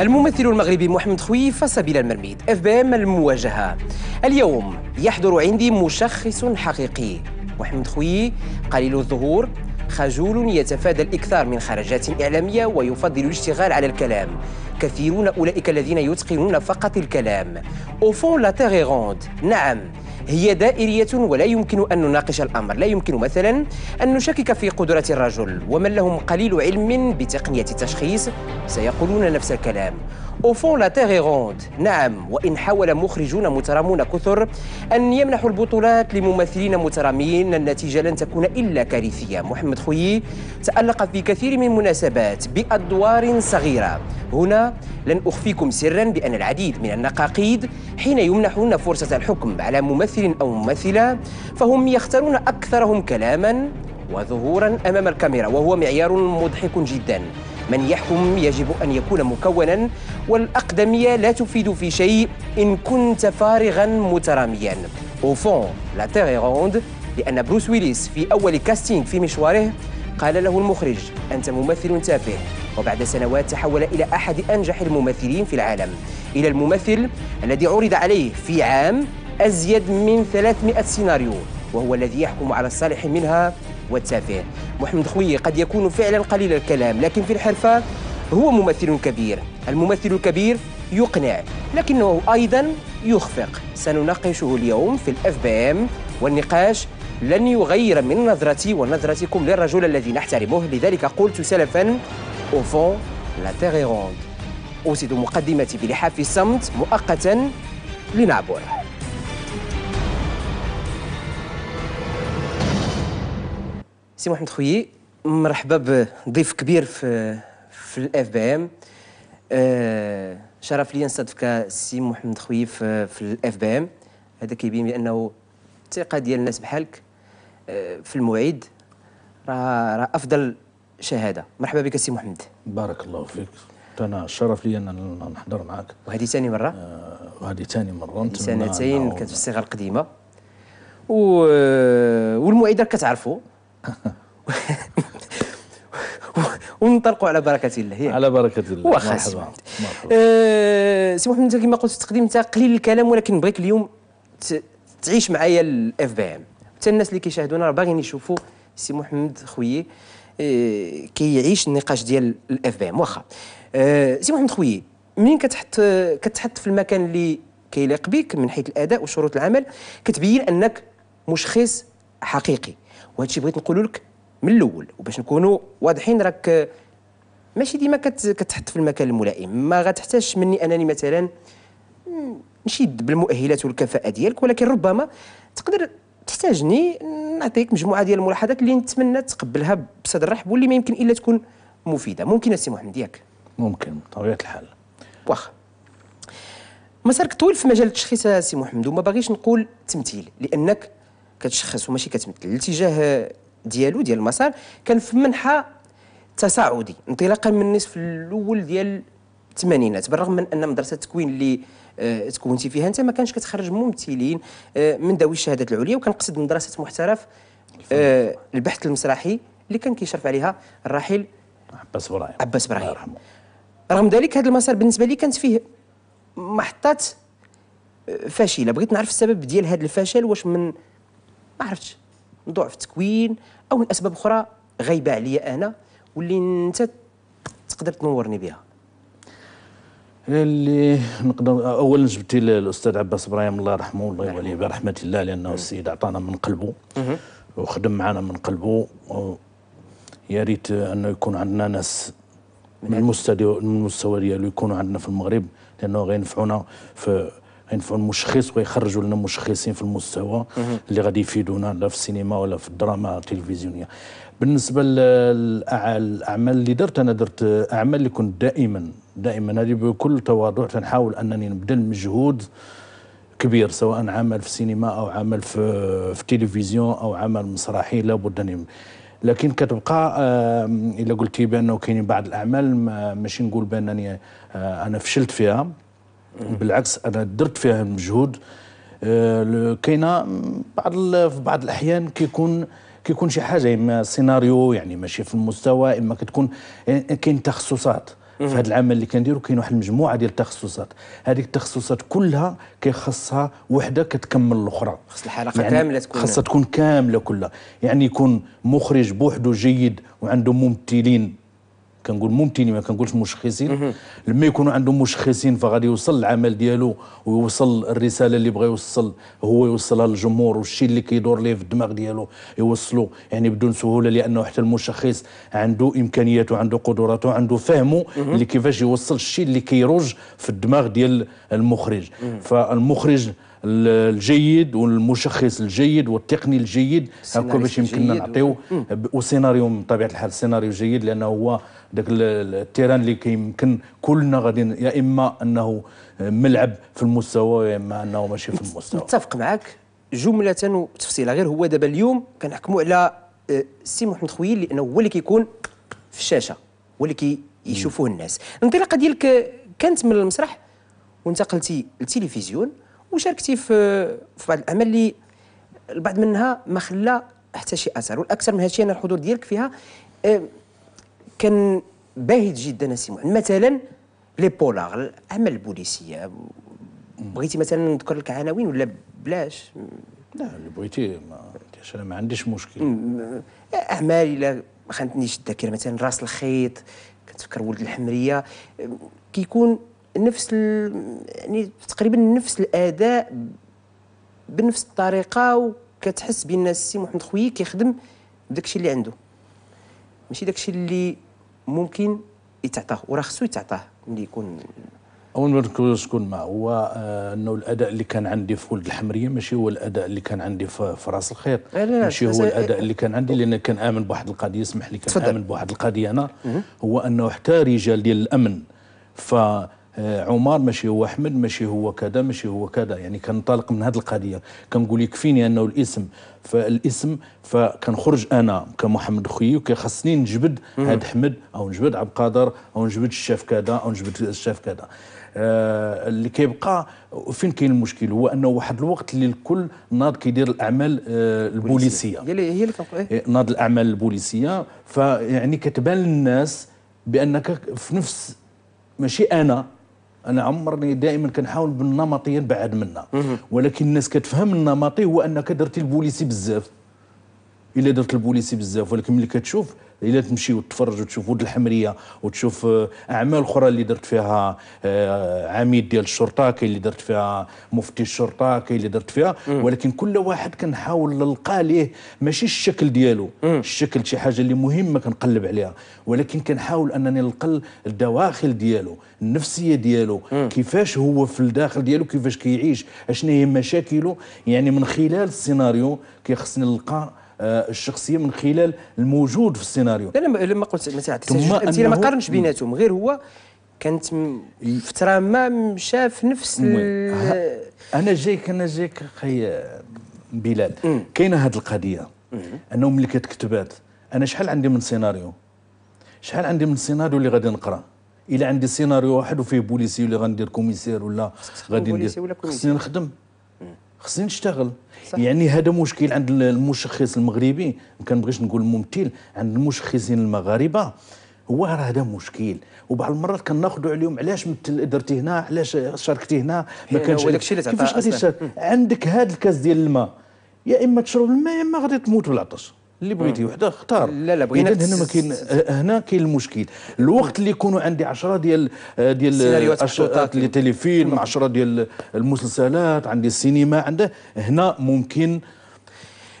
الممثل المغربي محمد خوي سبيل المرميد اف بي ام المواجهه اليوم يحضر عندي مشخص حقيقي محمد خوي قليل الظهور خجول يتفادى الإكثار من خرجات إعلامية ويفضل الاشتغال على الكلام كثيرون أولئك الذين يتقنون فقط الكلام أوفون لا تيغيغوند نعم هي دائرية ولا يمكن أن نناقش الأمر لا يمكن مثلا أن نشكك في قدرة الرجل ومن لهم قليل علم بتقنية التشخيص سيقولون نفس الكلام أوفون لا la Terre نعم وإن حاول مخرجون مترامون كثر أن يمنحوا البطولات لممثلين مترامين النتيجة لن تكون إلا كارثية محمد خويي تألق في كثير من المناسبات بأدوار صغيرة هنا لن أخفيكم سرا بأن العديد من النقاقيد حين يمنحون فرصة الحكم على ممثل أو ممثلة فهم يختارون أكثرهم كلاما وظهورا أمام الكاميرا وهو معيار مضحك جدا من يحكم يجب أن يكون مكونا والأقدمية لا تفيد في شيء إن كنت فارغا متراميا فون لا تيغ لأن بروس ويليس في أول كاستينغ في مشواره قال له المخرج أنت ممثل تافه وبعد سنوات تحول إلى أحد أنجح الممثلين في العالم إلى الممثل الذي عرض عليه في عام أزيد من 300 سيناريو وهو الذي يحكم على الصالح منها والتافه محمد خوي قد يكون فعلا قليل الكلام لكن في الحرفة هو ممثل كبير الممثل الكبير يقنع لكنه أيضا يخفق سنناقشه اليوم في الاف بي ام والنقاش لن يغير من نظرتي ونظرتكم للرجل الذي نحترمه لذلك قلت سلفا اوفون لا تيغيروند أوسد مقدمتي بلحاف الصمت مؤقتا لنعبر سي محمد خويي مرحبا بضيف كبير في في الاف بي ام آه، شرف لي نستضيفك السي محمد خويي في, في الاف بي ام هذا كيبين بانه الثقه ديال الناس بحالك آه، في المعيد راه راه افضل شهاده مرحبا بك سي محمد بارك الله فيك انا شرف لي ان نحضر معك وهذه ثاني مره آه وهذه ثاني مره سنتين كانت في الصيغه القديمه و... والموعد كتعرفوا ونطلقوا على بركه الله يعني. على بركه الله واخا سي محمد آه سي محمد انت كما قلت في التقديم انت قليل الكلام ولكن بغيت اليوم تعيش معايا الاف بي ام حتى الناس اللي كيشاهدونا راه باغيين يشوفوا سي محمد خويي آه كيعيش النقاش ديال الاف بي ام واخا آه سي محمد خويي منين كتحط كتحط في المكان اللي كيليق بك من حيث الاداء وشروط العمل كتبين انك مشخص حقيقي وهذا الشيء بغيت نقول لك من الاول وباش نكونوا واضحين راك آه، ماشي ديما كتحط في المكان الملائم ما غتحتاجش مني انني مثلا نشيد بالمؤهلات والكفاءه ديالك ولكن ربما تقدر تحتاجني نعطيك مجموعه ديال الملاحظات اللي نتمنى تقبلها بصدر رحب واللي ما يمكن الا تكون مفيده ممكن السي محمد ياك ممكن بطبيعه الحال واخا مسارك طويل في مجال التشخيص سي محمد وما باغيش نقول تمثيل لانك كتشخص وماشي كتمثل الاتجاه ديالو ديال المسار كان في منحى تصاعدي انطلاقا من النصف الاول ديال الثمانينات بالرغم من ان مدرسه التكوين اللي آه تكونتي فيها انت ما كانش كتخرج ممثلين آه من ذوي الشهادات العليا وكنقصد مدرسه محترف آه البحث المسرحي اللي كان كيشرف عليها الراحل عباس ابراهيم عباس ابراهيم رغم ذلك هذا المسار بالنسبه لي كانت فيه محطات آه، فاشله بغيت نعرف السبب ديال هذا الفشل واش من ما عرفتش ضعف التكوين او من اسباب اخرى غايبه عليا انا واللي انت تقدر تنورني بها اللي نقدر اولا جبتي الاستاذ عباس ابراهيم الله يرحمه الله نعم. يوالي برحمه الله لانه السيد اعطانا من قلبه وخدم معنا من قلبه يا ريت انه يكون عندنا ناس من المستوى من المستوى ديالو يكونوا عندنا في المغرب لانه غينفعونا في ينفعوا المشخص ويخرجوا لنا مشخصين في المستوى اللي غادي يفيدونا لا في السينما ولا في الدراما التلفزيونيه بالنسبه للاعمال اللي درت انا درت اعمال اللي كنت دائما دائما هذه بكل تواضع تنحاول انني نبذل مجهود كبير سواء عمل في السينما او عمل في في التلفزيون او عمل مسرحي لابد ان لكن كتبقى الا قلتي بانه كاينين بعض الاعمال ماشي نقول بانني آه، انا فشلت فيها بالعكس انا درت فيها مجهود آه، كاينه بعض في بعض الاحيان كيكون كيكون شي حاجه اما سيناريو يعني ماشي في المستوى اما كتكون يعني كاين تخصصات في هذا العمل اللي كنديرو كاين واحد المجموعه ديال التخصصات هذيك التخصصات كلها كيخصها وحده كتكمل الاخرى خص الحلقه يعني كامله تكون خاصها تكون كامله كلها يعني يكون مخرج بوحده جيد وعنده ممثلين كنقول ممتنين ما كنقولش مشخصين لما يكونوا عندهم مشخصين فغادي يوصل العمل ديالو ويوصل الرساله اللي بغى يوصل هو يوصلها للجمهور والشيء اللي كيدور ليه في الدماغ ديالو يوصلو يعني بدون سهوله لانه حتى المشخص عنده امكانياته وعنده قدراته وعنده فهمه اللي كيفاش يوصل الشيء اللي كيروج في الدماغ ديال المخرج فالمخرج الجيد والمشخص الجيد والتقني الجيد هكا باش يمكننا نعطيو وسيناريو بطبيعه الحال سيناريو جيد لانه هو ذاك التيران اللي كيمكن كلنا غادي يا اما انه ملعب في المستوى يا اما انه ماشي في المستوى متفق معك جمله وتفصيله غير هو دابا اليوم كنحكموا على السي آه، محمد خويل لانه هو اللي كيكون في الشاشه هو اللي كيشوفوه الناس الانطلاقه ديالك كانت من المسرح وانتقلتي للتلفزيون وشاركتي في في بعض الاعمال اللي البعض منها ما خلى حتى شي اثر والاكثر من هادشي انا الحضور ديالك فيها آه، كان باهت جدا نسيم مثلا لي بولار الاعمال البوليسيه بغيتي مثلا نذكر لك عناوين ولا بلاش لا اللي بغيتي ما انا ما عنديش مشكل اعمال الى خانتنيش الذاكره مثلا راس الخيط كتفكر ولد الحمريه آه، كيكون نفس ال... يعني تقريبا نفس الاداء بنفس الطريقه وكتحس بان السي محمد خويي كيخدم بداكشي اللي عنده ماشي داكشي اللي ممكن يتعطاه وراه خصو يتعطاه ملي يكون اول ما تكون مع هو آه، انه الاداء اللي كان عندي في ولد الحمريه ماشي هو الاداء اللي كان عندي في, في راس الخيط ماشي هو الاداء اللي كان عندي لان كان امن بواحد القضيه اسمح لي كان امن بواحد القضيه انا هو انه حتى رجال ديال الامن ف آه، عمر ماشي هو احمد ماشي هو كذا ماشي هو كذا يعني كنطلق من هذه القضيه كنقول يكفيني انه الاسم فالاسم فكنخرج انا كمحمد خويي وكيخصني نجبد هاد احمد او نجبد عبد القادر او نجبد الشاف كذا او نجبد الشاف كذا آه اللي كيبقى فين كاين المشكل هو انه واحد الوقت اللي الكل ناض كيدير الاعمال آه البوليسيه هي اللي هي اللي إيه. إيه، ناض الاعمال البوليسيه فيعني كتبان للناس بانك في نفس ماشي انا انا عمرني دائما كنحاول بالنمطي نبعد منها ولكن الناس كتفهم النمطي هو انك درتي البوليسي بزاف الا درت البوليسي بزاف ولكن ملي كتشوف الا تمشي وتتفرج وتشوف ود الحمريه وتشوف آه، اعمال اخرى اللي درت فيها آه، عميد ديال الشرطه كاين اللي درت فيها مفتي الشرطه كاين اللي درت فيها ولكن كل واحد كنحاول نلقى ليه ماشي الشكل ديالو الشكل شي حاجه اللي مهمه كنقلب عليها ولكن كنحاول انني نلقى الدواخل ديالو النفسيه ديالو كيفاش هو في الداخل ديالو كيفاش كيعيش اشنو هي مشاكله يعني من خلال السيناريو كيخصني نلقى آه، الشخصيه من خلال الموجود في السيناريو لا لا لما قلت ما تعطيش ما قارنش بيناتهم غير هو كانت فتره ما شاف نفس انا جايك انا جايك خي بلال كاينه هذه القضيه انه ملي كتكتبات انا شحال عندي من سيناريو شحال عندي من سيناريو اللي غادي نقرا الا عندي سيناريو واحد وفيه بوليسي ولا غندير كوميسير ولا غادي ندير خصني نخدم خصني نشتغل صح. يعني هذا مشكل عند المشخص المغربي ما كنبغيش نقول الممثل عند المشخصين المغاربه هو راه هذا مشكل وبعض المرات كناخذوا عليهم علاش درتي هنا علاش شاركتي هنا ما يعني كانش كيفاش غادي تشارك عندك هذا الكاس ديال الماء يا اما تشرب الماء يا اما غادي تموت بالعطش اللي بغيتي وحده اختار لا لا بغيت هنا ما كاين آه، هنا كاين المشكل الوقت اللي يكونوا عندي 10 ديال آه، ديال سيناريوهات اللي تيليفيلم 10 ديال المسلسلات عندي السينما عنده هنا ممكن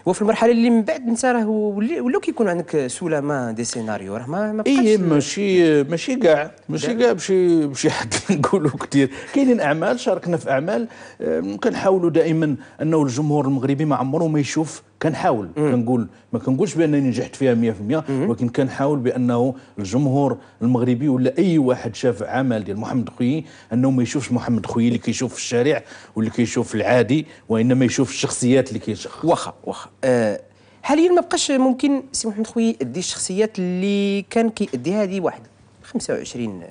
وفي المرحله اللي من بعد انت راه ولاو كيكون عندك سلامه دي سيناريو راه ما ما بقاش اي ماشي ماشي كاع ماشي كاع بشي بشي حد نقولوا كثير كاينين اعمال شاركنا في اعمال آه، كنحاولوا دائما انه الجمهور المغربي ما عمره ما يشوف كنحاول كنقول ما كنقولش بانني نجحت فيها 100% ولكن كنحاول بانه الجمهور المغربي ولا اي واحد شاف عمل ديال محمد خويي انه ما يشوفش محمد خويي اللي كيشوف في الشارع واللي كيشوف العادي وانما يشوف الشخصيات اللي كيشخص واخا واخا أه حاليا ما بقاش ممكن سي محمد خويي يدي الشخصيات اللي كان كيأديها هذه واحد 25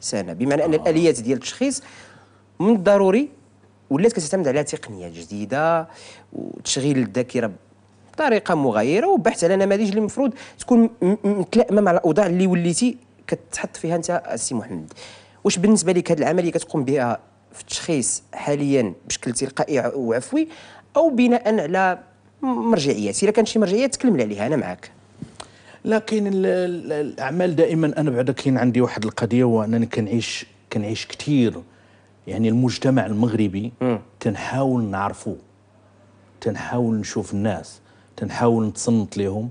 سنه بمعنى ان آه. الاليات ديال التشخيص من الضروري ولات كتعتمد على تقنيه جديده وتشغيل الذاكره بطريقه مغايره وبحث على نماذج اللي المفروض تكون متلائمه مع الاوضاع اللي وليتي كتحط فيها انت السي محمد واش بالنسبه لك هذه العمليه كتقوم بها في التشخيص حاليا بشكل تلقائي وعفوي او بناء على مرجعيات اذا كانت شي مرجعيات تكلمنا عليها انا معك لكن الاعمال دائما انا بعدا كاين عندي واحد القضيه هو انني كنعيش كنعيش كثير يعني المجتمع المغربي تنحاول نعرفه تنحاول نشوف الناس تنحاول نتصنت لهم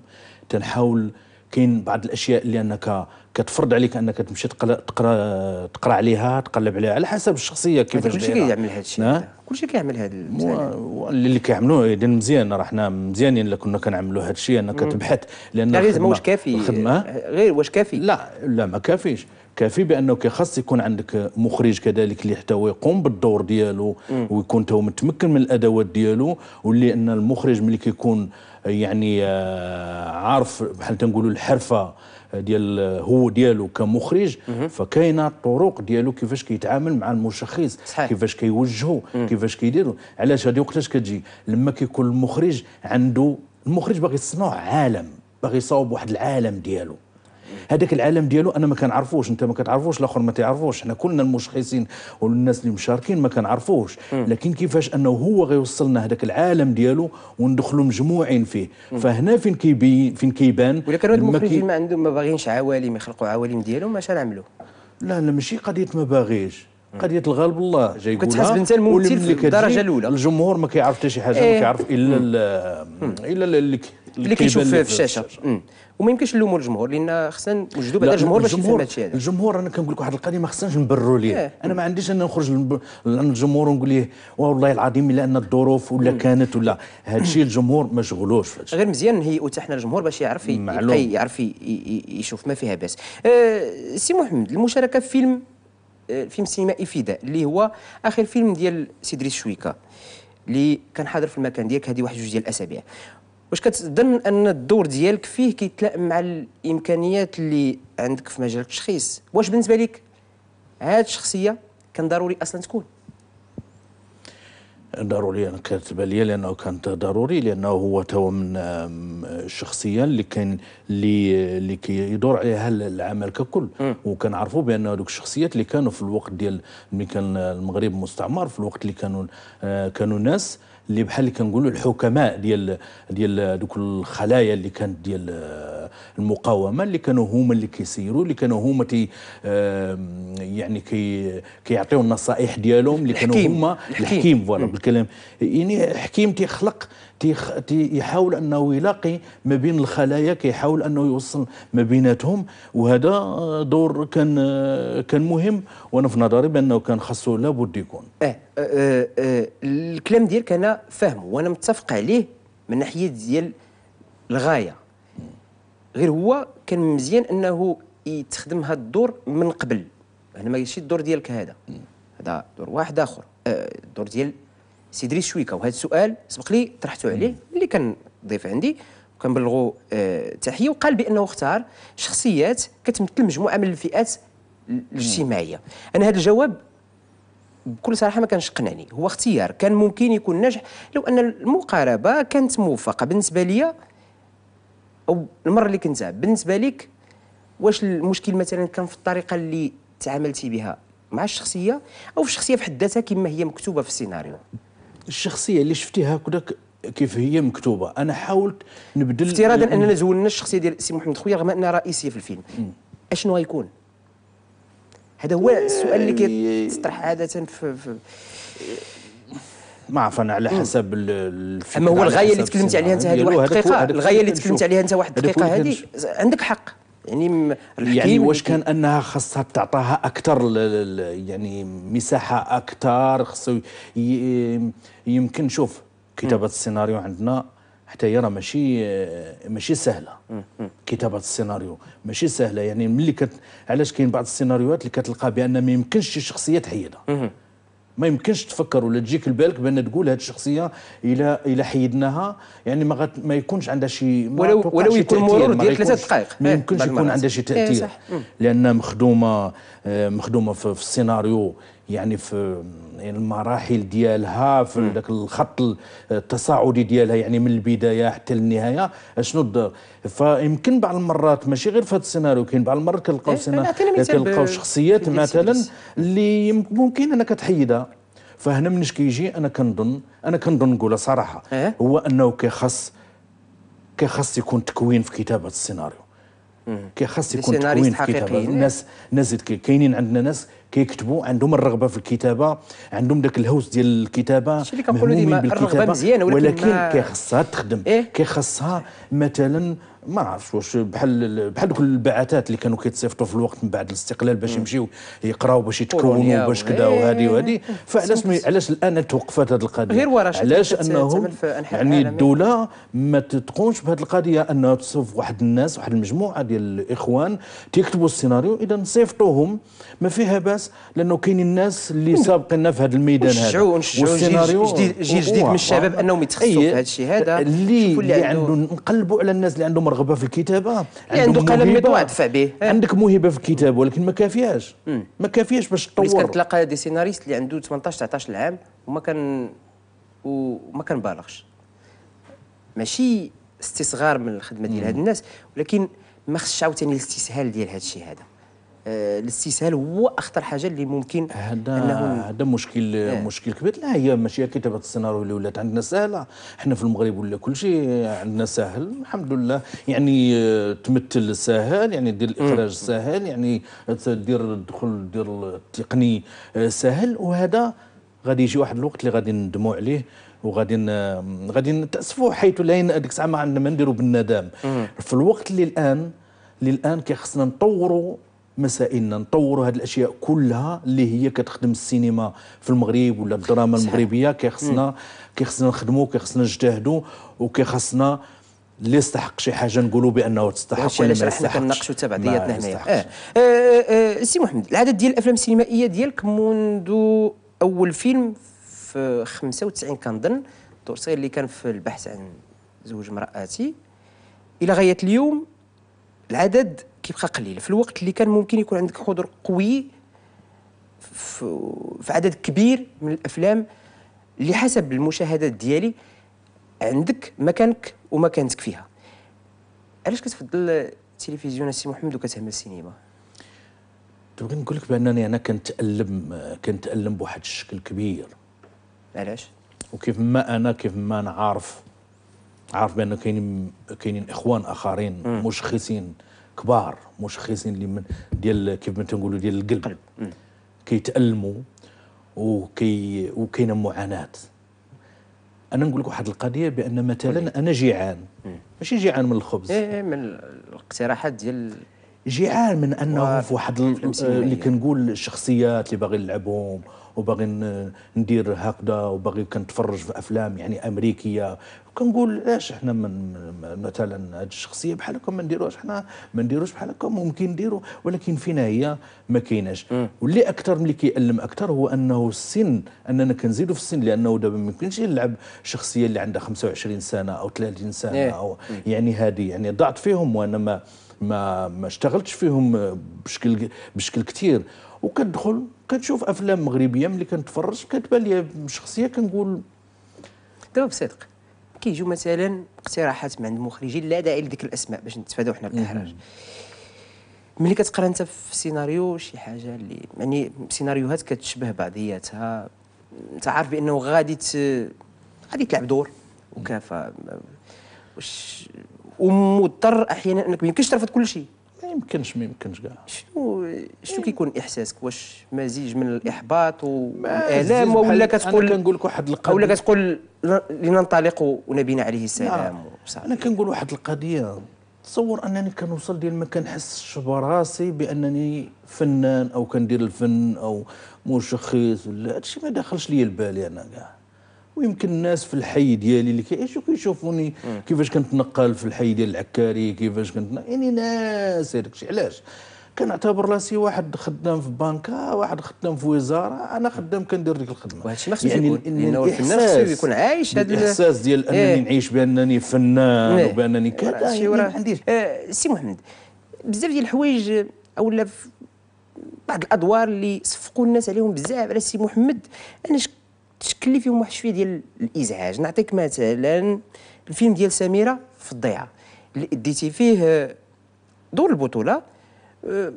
تنحاول كاين بعض الاشياء اللي انك كتفرض عليك انك تمشي تقرا تقرا تقرا عليها تقلب عليها على حسب الشخصيه كيفاش كلشي كيعمل هذا الشيء كلشي كيعمل هذا المزيان اللي كيعملوه اذا مزيان راه حنا مزيانين كنا كنعملوا هذا الشيء انك تبحث لان غير واش كافي غير واش كافي لا لا ما كافيش كافي بانه خاص يكون عندك مخرج كذلك اللي حتى هو يقوم بالدور ديالو ويكون هو متمكن من الادوات ديالو واللي ان المخرج ملي كيكون آه، يعني آه، عارف بحال تنقولوا الحرفه آه، ديال هو ديالو كمخرج فكاينه الطرق ديالو كيفاش كيتعامل مع المشخص صحيح. كيفاش كيوجهه كيفاش كيديرو علاش هذه وقتاش كتجي لما كيكون المخرج عنده المخرج باغي يصنع عالم باغي يصاوب واحد العالم ديالو هذاك العالم ديالو انا ما كنعرفوش انت ما كتعرفوش الاخر ما تعرفوش حنا كلنا المشخصين والناس اللي مشاركين ما كنعرفوش لكن كيفاش انه هو غيوصلنا هذاك العالم ديالو وندخلوا مجموعين فيه فهنا فين كيبين فين كيبان ولا كانوا المخرجين ما عندهم ما باغيينش عوالم يخلقوا عوالم ديالهم اش غنعملوا لا لا ماشي قضيه ما باغيش قضيه الغالب الله جاي يقولها كتحسب انت الممثل في الدرجه الاولى الجمهور ما كيعرف حتى شي حاجه إيه. ما كيعرف الا الا اللي كيشوف في الشاشه وما يمكنش نلوموا الجمهور لان خصنا نوجدوا بعد الجمهور باش يفهم هادشي الشيء الجمهور انا كنقول لك واحد القضيه ما خصناش نبرروا ليه اه. انا ما عنديش انا نخرج للجمهور ونقول ليه والله العظيم الا ان الظروف ولا كانت ولا هذا الشيء الجمهور ما شغلوش غير مزيان نهيئوا حتى الجمهور باش يعرف يبقى يعرف يشوف ما فيها باس أه سي محمد المشاركه في فيلم أه، فيلم سينمائي فداء اللي هو اخر فيلم ديال سيدريس شويكا اللي كان حاضر في المكان ديالك هذه واحد جوج ديال الاسابيع واش كتظن ان الدور ديالك فيه كيتلائم مع الامكانيات اللي عندك في مجال التشخيص واش بالنسبه لك هاد الشخصيه كان ضروري اصلا تكون ضروري انا كاتبه لي لانه كان ضروري لانه هو توا من الشخصيه اللي كان اللي اللي كيدور عليها العمل ككل وكنعرفوا بان هذوك الشخصيات اللي كانوا في الوقت ديال ملي كان المغرب مستعمر في الوقت اللي كانوا آه، كانوا ناس اللي بحال اللي كنقولوا الحكماء ديال ديال دوك الخلايا اللي كانت ديال المقاومه اللي كانوا هما اللي كيسيروا اللي كانوا هما تي يعني كي كيعطيو النصائح ديالهم اللي كانوا هما الحكيم فوالا بالكلام يعني حكيم تيخلق تيحاول انه يلاقي ما بين الخلايا كيحاول انه يوصل ما بيناتهم وهذا دور كان كان مهم وانا في نظري بانه كان خاصو لابد يكون إيه، اه, آه, آه الكلام ديالك انا فاهمه وانا متفق عليه من ناحيه ديال الغايه غير هو كان مزيان انه يتخدم هذا الدور من قبل هنا ماشي الدور ديالك هذا هذا دور واحد اخر آه، الدور ديال سيدري شويكه وهذا السؤال سبق لي طرحته عليه اللي كان ضيف عندي وكنبلغوا آه، تحيه وقال بانه اختار شخصيات كتمثل مجموعه من الفئات الاجتماعيه انا هذا الجواب بكل صراحه ما كانش قنعني هو اختيار كان ممكن يكون ناجح لو ان المقاربه كانت موفقه بالنسبه لي او المره اللي كنتها بالنسبه لك واش المشكل مثلا كان في الطريقه اللي تعاملتي بها مع الشخصيه او في الشخصيه في حد ذاتها كما هي مكتوبه في السيناريو الشخصيه اللي شفتيها كداك كيف هي مكتوبه انا حاولت نبدل افتراضا اننا زولنا الشخصيه ديال سي محمد خويا رغم انها رئيسيه في الفيلم اشنو غيكون هذا هو السؤال اللي كيطرح عاده في, في ما عرف انا على حسب الفكره اما هو الغايه اللي تكلمت عليها انت هذه واحد الدقيقه الغايه اللي تكلمت عليها انت واحد الدقيقه هذه عندك حق يعني يعني واش كان انها خاصها تعطاها اكثر يعني مساحه اكثر خصو يمكن شوف كتابه السيناريو عندنا حتى هي راه ماشي ماشي سهله كتابه السيناريو ماشي سهله يعني ملي كت علاش كاين بعض السيناريوهات اللي كتلقى بان ما يمكنش شي شخصيه تحيدها ما يمكنش تفكر ولا تجيك لبالك بان تقول هذه الشخصيه الا الا حيدناها يعني ما, غت ما يكونش عندها شي ولو ولو يكون مرور ديال ثلاثه دقائق ما إيه، يمكنش يكون عندها شي إيه، تاثير لان مخدومه آه، مخدومه في السيناريو يعني في المراحل ديالها في ذاك الخط التصاعدي ديالها يعني من البدايه حتى للنهايه شنو الدور فيمكن بعض المرات ماشي غير في هذا السيناريو كاين بعض المرات كنلقاو إيه، كنلقاو شخصيات مثلا اللي ممكن انك تحيدها فهنا منش كيجي انا كنظن انا كنظن نقولها صراحه إيه. هو انه كيخص كيخص يكون تكوين في كتابه السيناريو كيخص يكون تكوين في كتابه الناس ناس كاينين عندنا ناس كيكتبوا عندهم الرغبه في الكتابه عندهم داك الهوس ديال الكتابه الشيء اللي كنقولوا ديما الرغبه مزيانه ولكن, ولكن كيخصها تخدم إيه؟ كيخصها مثلا ما عرفتش واش بحال بحال دوك البعثات اللي كانوا كيتصيفطوا في الوقت من بعد الاستقلال باش يمشيو يقراو باش يتكونوا باش كذا وهذه وهذه فعلاش علاش الان توقفت هذه القضيه غير وراش علاش انهم يعني الدوله ما تقومش بهذه القضيه انها تصف واحد الناس واحد المجموعه ديال الاخوان تيكتبوا السيناريو اذا صيفطوهم ما فيها باس لانه كاين الناس اللي سابقنا في هذا الميدان هذا ونشجعوا ونشجعوا جيل جديد من الشباب انهم يتخصصوا في هذا الشيء هذا اللي, اللي عنده نقلبوا على الناس اللي عندهم رغبه في الكتابه عنده قلم متوادفه به إيه. عندك موهبه في الكتابه ولكن ما كافياش ما كافياش باش تطور كنت تلقى دي سيناريست اللي عنده 18 19 عام وما كان وما كان بالغش ماشي استصغار من الخدمه ديال هاد الناس ولكن ما خصش عاوتاني الاستسهال ديال هاد الشيء هذا آه، الاستسهال هو اخطر حاجه اللي ممكن هذا هذا مشكل آه. مشكل كبير لا هي ماشي كتابه السيناريو اللي ولات عندنا سهله احنا في المغرب ولا كل شيء عندنا سهل الحمد لله يعني آه، تمثل سهل يعني دير الاخراج سهل يعني دير الدخول دير التقني آه، سهل وهذا غادي يجي واحد الوقت اللي غادي ندموا عليه وغادي غادي نتاسفوا حيث لا هذيك الساعه ما عندنا ما نديروا بالندم في الوقت اللي الان اللي الان كيخصنا نطوروا مسائلنا نطوروا هذه الاشياء كلها اللي هي كتخدم السينما في المغرب ولا الدراما المغربيه كيخصنا كيخصنا نخدموا كيخصنا نجتهدوا وكيخصنا اللي يستحق شي حاجه نقولوا بانه تستحق ولا ما يستحقش كنناقشوا حتى بعضياتنا هنايا آه،, آه،, آه. سي محمد العدد ديال الافلام السينمائيه ديالك منذ اول فيلم في 95 كنظن دور صغير اللي كان في البحث عن زوج مراتي الى غايه اليوم العدد كيبقى قليل في الوقت اللي كان ممكن يكون عندك حضور قوي في عدد كبير من الافلام اللي حسب المشاهدات ديالي عندك مكانك ومكانتك فيها علاش كتفضل التلفزيون السي محمد وكتهمل السينما تبغي نقول لك بانني انا كنتالم كنتالم بواحد الشكل كبير علاش وكيف ما انا كيف ما انا عارف عارف بان كاينين كاينين اخوان اخرين مشخصين كبار مشخصين اللي من ديال كيف ما تنقولوا ديال القلب كيتالموا وكي وكاينه معاناه انا نقول لك واحد القضيه بان مثلا انا جيعان ماشي جيعان من الخبز ايه, إيه، من الاقتراحات ديال جيعان من انه في واحد اللي كنقول الشخصيات اللي باغي نلعبهم وباغي ندير هكذا وباغي كنتفرج في افلام يعني امريكيه وكنقول علاش احنا من مثلا هاد الشخصيه بحال هكا ما نديروهاش احنا ما نديروش بحال هكا ممكن نديرو ولكن فينا هي ما كايناش واللي اكثر ملي اللي كيألم اكثر هو انه السن اننا كنزيدو في السن لانه دابا ما يمكنش نلعب شخصيه اللي عندها 25 سنه او 30 سنه إيه. او يعني هذه يعني ضعت فيهم وانا ما ما ما اشتغلتش فيهم بشكل بشكل كثير وكندخل كنشوف افلام مغربيه ملي كنتفرج كتبان لي شخصيه كنقول دابا بصدق كيجيو مثلا اقتراحات من عند المخرجين لا داعي لديك الاسماء باش نتفاداو حنا الاحراج ملي كتقرا انت في سيناريو شي حاجه اللي يعني سيناريوهات كتشبه بعضياتها انت عارف بانه غادي ت... غادي تلعب دور وكافه واش ومضطر احيانا انك ما يمكنش ترفض كل شيء ما يمكنش ما يمكنش كاع شنو شنو كيكون احساسك واش مزيج من الاحباط والالام ولا كتقول انا كنقول لك واحد القضيه ولا كتقول لننطلق ونبينا عليه السلام نعم. انا كنقول واحد القضيه تصور انني كنوصل ديال ما كنحسش براسي بانني فنان او كندير الفن او مشخص ولا هادشي ما داخلش ليا البال انا كاع ويمكن الناس في الحي ديالي اللي كيعيشوا كيشوفوني كيفاش كنتنقل في الحي ديال العكاري كيفاش كنت يعني ناس هذاك الشيء علاش كنعتبر راسي واحد خدام في بنكه واحد خدام في وزاره انا خدام كندير ديك الخدمه الشيء ما خصوش يعني يكون الفنان يكون عايش هذا الاحساس ديال إيه. انني إيه. نعيش بانني فنان إيه. وبانني كذا يعني ما عنديش آه سي محمد بزاف ديال الحوايج اولا بعض الادوار اللي صفقوا الناس عليهم بزاف على سي محمد انا تشكل لي فيهم واحد شويه ديال الازعاج نعطيك مثلا الفيلم ديال سميره في الضيعه اللي اديتي فيه آه، دور البطوله آه،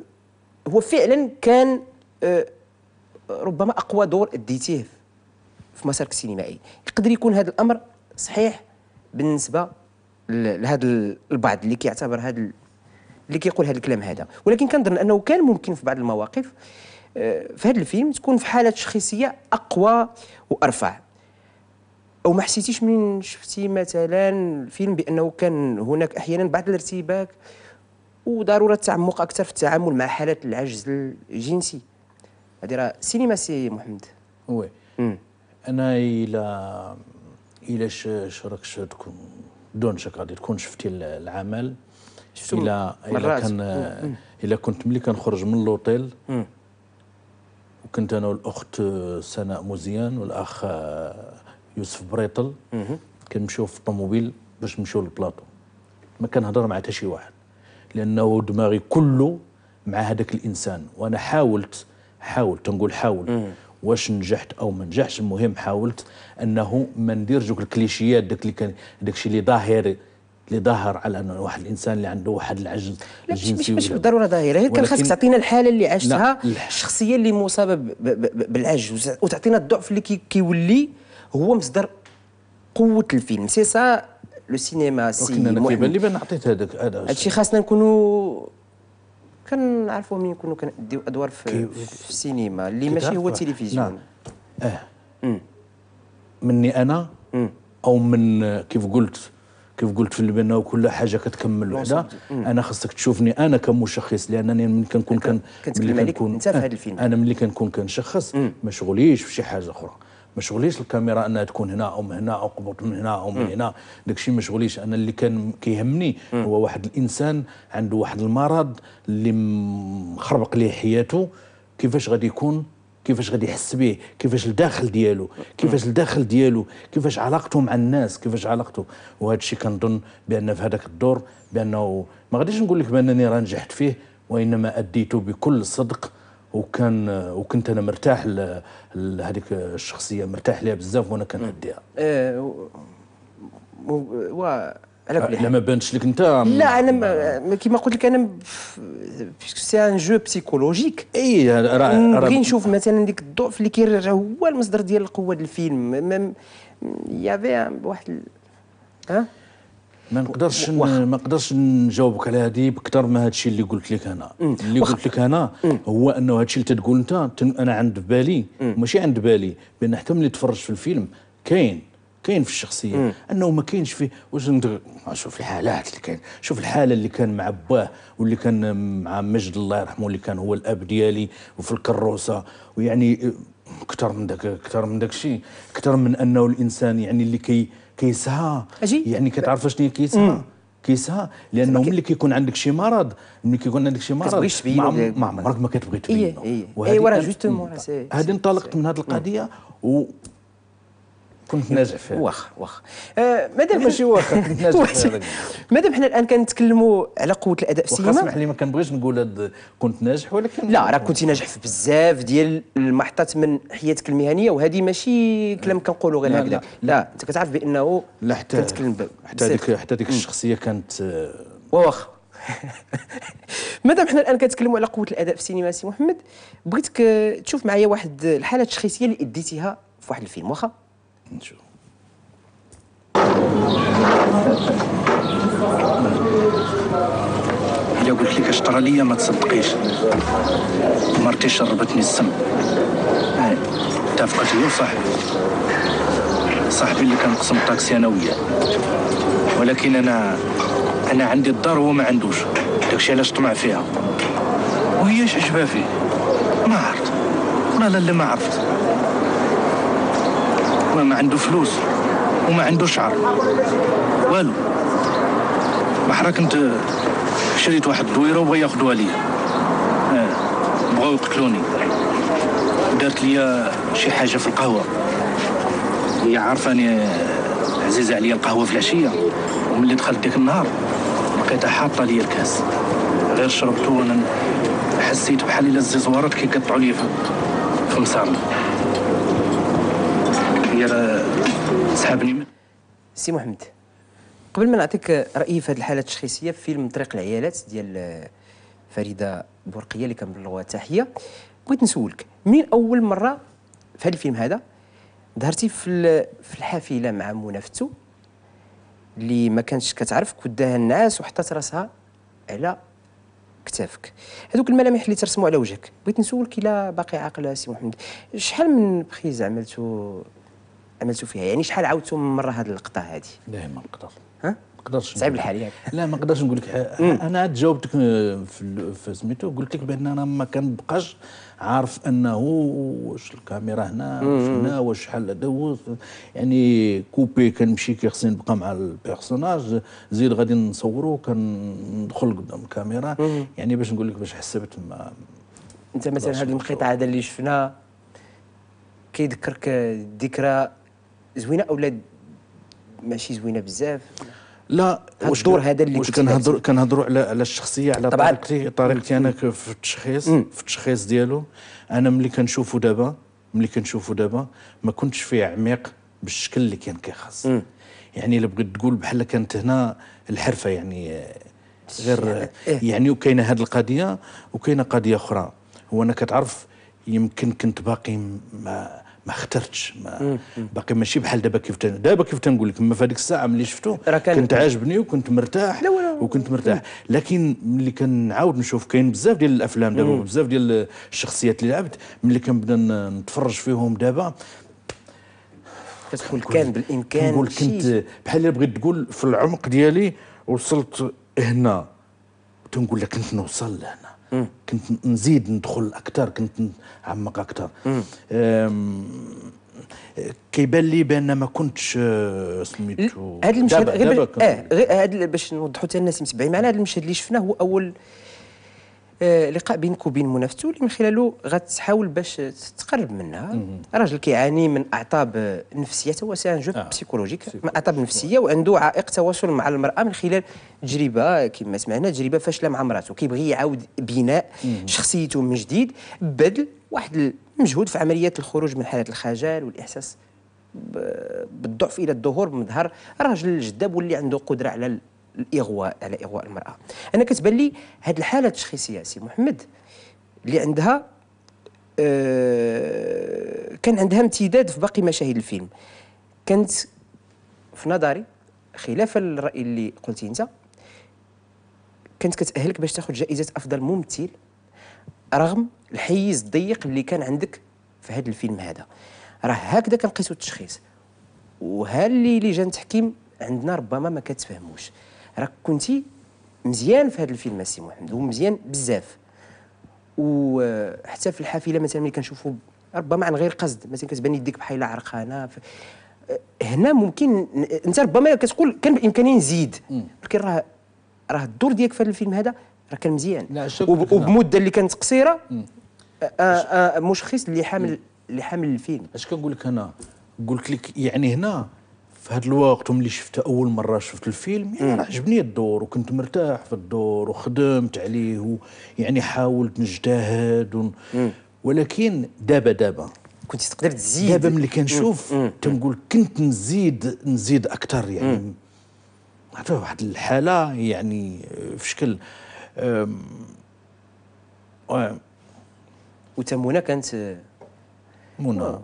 هو فعلا كان آه، ربما اقوى دور اديتيه في مسارك السينمائي يقدر يكون هذا الامر صحيح بالنسبه لهذا البعض اللي كيعتبر هذا اللي كيقول هذا الكلام هذا ولكن كنظن انه كان ممكن في بعض المواقف في هذا الفيلم تكون في حاله تشخيصيه اقوى وارفع او ما حسيتيش من شفتي مثلا الفيلم بانه كان هناك احيانا بعض الارتباك وضروره تعمق اكثر في التعامل مع حالات العجز الجنسي هذه راه سينما سي محمد وي انا الى الى شرك تكون دون شك غادي تكون شفتي العمل الى الى كان الى كنت ملي كنخرج من لوطيل كنت انا والاخت سناء مزيان والاخ يوسف بريطل كنمشيو في الطوموبيل باش نمشيو للبلاطو ما كنهضر مع حتى شي واحد لانه دماغي كله مع هذاك الانسان وانا حاولت حاولت نقول حاول واش نجحت او ما نجحش المهم حاولت انه ما نديرش ذوك الكليشيات داك اللي كان داك الشيء اللي ظاهري اللي ظهر على انه واحد الانسان اللي عنده واحد العجز لا مش بالضروره ظاهره هي كان خاصك تعطينا الحاله اللي عشتها الشخصيه اللي مصابه بالعجز وتعطينا الضعف اللي كيولي هو مصدر قوه الفيلم سي سا لو سينما سي انا كيبان لي بان عطيت هذاك هذا الشيء خاصنا نكونوا كنعرفوا مين نكونوا كنديو ادوار في, في السينما اللي ماشي هو التلفزيون نعم. اه مني انا او من كيف قلت كيف قلت في البناء كل حاجه كتكمل وحده انا خاصك تشوفني انا كمشخص لانني ملي كنكون كان ملي كنكون انا ملي كنكون كنشخص ما شغليش في شي حاجه اخرى ما شغليش الكاميرا انها تكون هنا او من هنا او قبط من هنا او من هنا داكشي ما شغليش انا اللي كان كيهمني هو واحد الانسان عنده واحد المرض اللي مخربق ليه حياته كيفاش غادي يكون كيفاش غادي يحس به كيفاش الداخل ديالو كيفاش الداخل ديالو كيفاش علاقته مع الناس كيفاش علاقته وهذا الشيء كنظن بان في هذاك الدور بانه ما غاديش نقول لك بانني راه نجحت فيه وانما اديته بكل صدق وكان وكنت انا مرتاح لهذيك الشخصيه مرتاح لها بزاف وانا كنديها إيه، و على أه، كل حال ما بانش لك انت لا انا كيما قلت لك انا بيسكو سي ان جو بسيكولوجيك اي راه نبغي mm، نشوف مثلا ديك الضعف اللي كاين هو المصدر ديال القوه ديال الفيلم يافي واحد ها ما نقدرش ما نقدرش نجاوبك على هذه بكثر ما هذا الشيء اللي قلت لك انا mm. اللي قلت لك انا mm. هو انه هذا الشيء اللي تقول انت انا عند بالي ماشي عند بالي بان حتى ملي تفرج في الفيلم كاين كاين في الشخصيه مم. انه ما كاينش في واش شوف الحالات اللي كاين شوف الحاله اللي كان مع باه واللي كان مع مجد الله يرحمه اللي كان هو الاب ديالي وفي الكروسه ويعني اكثر من داك اكثر من داك الشيء اكثر من انه الانسان يعني اللي كي كيسهى يعني كتعرف شنو كيسهى كيسهى لانه ملي كيكون عندك شي مرض ملي كيكون عندك شي مرض ما عمرك ما كتبغي تبينه اي اي ايوا جوستومون هذه انطلقت من هذه القضيه كنت ناجح فيها واخا واخا آه، مادام ماشي واخا كنت ناجح مادام حنا الان كنتكلموا على قوه الاداء في السينما اسمح لي ما كنبغيش نقول كنت ناجح ولكن لا راه كنت ناجح في بزاف ديال المحطات من حياتك المهنيه وهذه ماشي كلام كنقولوا غير هكذا لا انت كتعرف بانه لا حتى كنتكلم حتى ديك حتى ديك الشخصيه كانت واخا مادام حنا الان كنتكلموا على قوه الاداء في السينما سي محمد بغيتك تشوف معايا واحد الحاله التشخيصيه اللي اديتيها في واحد الفيلم واخا نشوف الا قلت لك اش طرى ما تصدقيش مرتي شربتني السم اتفقت هي وصاحبي صاحبي اللي كنقسم الطاكسي انا وياه ولكن انا انا عندي الدار وهو ما عندوش داكشي علاش طمع فيها وهي اش عجبها فيه ما عرفت والله اللي ما عرفت ما ما عنده فلوس وما عنده شعر والو بحرا كنت شريت واحد الدويره وبغا ياخذوها ليا آه، بغاو يقتلوني دارت ليا شي حاجه في القهوه هي عارفاني عزيزه عليا القهوه في العشيه وملي دخلت ديك النهار لقيتها حاطه ليا الكاس غير شربته وانا حسيت بحال الا الزيزوارات كيقطعوا لي في مسامي ديال سحابني سي محمد قبل ما نعطيك رايي في هذه الحاله التشخيصيه في فيلم طريق العيالات ديال فريده بورقيه اللي كنبلغوها تحيه بغيت نسولك من اول مره في هذا الفيلم هذا ظهرتي في في الحافله مع منى فتو اللي ما كانتش كتعرفك وداها النعاس وحطت راسها على كتافك هذوك الملامح اللي ترسموا على وجهك بغيت نسولك الى باقي عاقل سي محمد شحال من بخيز عملتو عملتوا فيها يعني شحال عاودتوا من مره هذه اللقطه هذه لا ما نقدر ها نقدرش صعيب الحال ياك يعني. لا ما نقدرش نقول لك انا جاوبتك آه، في, سميتو قلت لك بان انا ما كنبقاش عارف انه واش الكاميرا هنا واش هنا واش شحال هذا يعني كوبي كنمشي كي خصني نبقى مع البيرسوناج زيد غادي نصوره كندخل قدام الكاميرا يعني باش نقول لك باش حسبت ما انت مثلا هذا المقطع هذا اللي شفناه كيذكرك ذكرى زوينه اولا ماشي زوينه بزاف لا الدور هذا اللي كنت كنهضر كنهضروا على على الشخصيه على طبعا طريقتي طريقتي انا في التشخيص في التشخيص ديالو انا ملي كنشوفو دابا ملي كنشوفو دابا ما كنتش فيه عميق بالشكل اللي كان كيخص يعني الا بغيت تقول بحال كانت هنا الحرفه يعني غير إيه. يعني وكاينه هذه القضيه وكاينه قضيه اخرى هو انا كتعرف يمكن كنت باقي ما ما اخترتش ما باقي ماشي بحال دابا كيف دابا كيف تنقول لك ما في هذيك الساعه ملي شفتو كنت عاجبني وكنت مرتاح لا ولا وكنت مرتاح لكن ملي كنعاود نشوف كاين بزاف ديال الافلام دابا بزاف ديال الشخصيات اللي لعبت ملي كنبدا نتفرج فيهم دابا كتقول كان بالامكان نقول كنت بحال اللي بغيت تقول في العمق ديالي وصلت هنا تنقول لك كنت نوصل لهنا كنت نزيد ندخل اكثر كنت نعمق اكثر كيبان لي بان ما كنتش آه، سميتو هذا المشهد غير اه غير باش نوضحوا حتى الناس متبعين معنا هذا المشهد اللي شفناه هو اول آه، لقاء بينك وبين منافسته اللي من خلاله غتحاول باش تقرب منها راجل كيعاني من اعطاب نفسيه توا سي ان جو بسيكولوجيك اعطاب نفسيه وعنده عائق تواصل مع المراه من خلال تجربه كما سمعنا تجربه فاشله مع مراته كيبغي يعاود بناء شخصيته من جديد بدل واحد المجهود في عمليه الخروج من حاله الخجل والاحساس بالضعف الى الظهور بمظهر راجل جذاب واللي عنده قدره على الاغواء على اغواء المراه انا كتبان لي هذه الحاله التشخيصيه سي محمد اللي عندها آه، كان عندها امتداد في باقي مشاهد الفيلم كانت في نظري خلاف الراي اللي قلتي انت كانت كتاهلك باش تاخذ جائزه افضل ممثل رغم الحيز الضيق اللي كان عندك في هذا الفيلم هذا راه هكذا كنقيسوا التشخيص وهاللي اللي لجان تحكيم عندنا ربما ما كتفهموش راك كنتي مزيان في هذا الفيلم السي محمد ومزيان بزاف وحتى آه، في الحافله مثلا ملي كنشوفوا ربما عن غير قصد مثلا كتبان يديك بحال عرقانه ف... آه، هنا ممكن آه، انت ربما كتقول كان بامكاني نزيد ولكن راه راه الدور ديالك في هذا الفيلم هذا راه كان مزيان وب... وبمده اللي كانت قصيره مشخص اللي حامل اللي حامل الفيلم اش كنقول لك هنا قلت لك يعني هنا في هذا الوقت وملي شفت اول مره شفت الفيلم يعني راه عجبني الدور وكنت مرتاح في الدور وخدمت عليه ويعني حاولت نجتهد ون... ولكن دابا دابا كنت تقدر تزيد دابا ملي كنشوف تنقول كنت نزيد نزيد اكثر يعني عرفت واحد الحاله يعني آه، في شكل وتمونه كانت منى آه،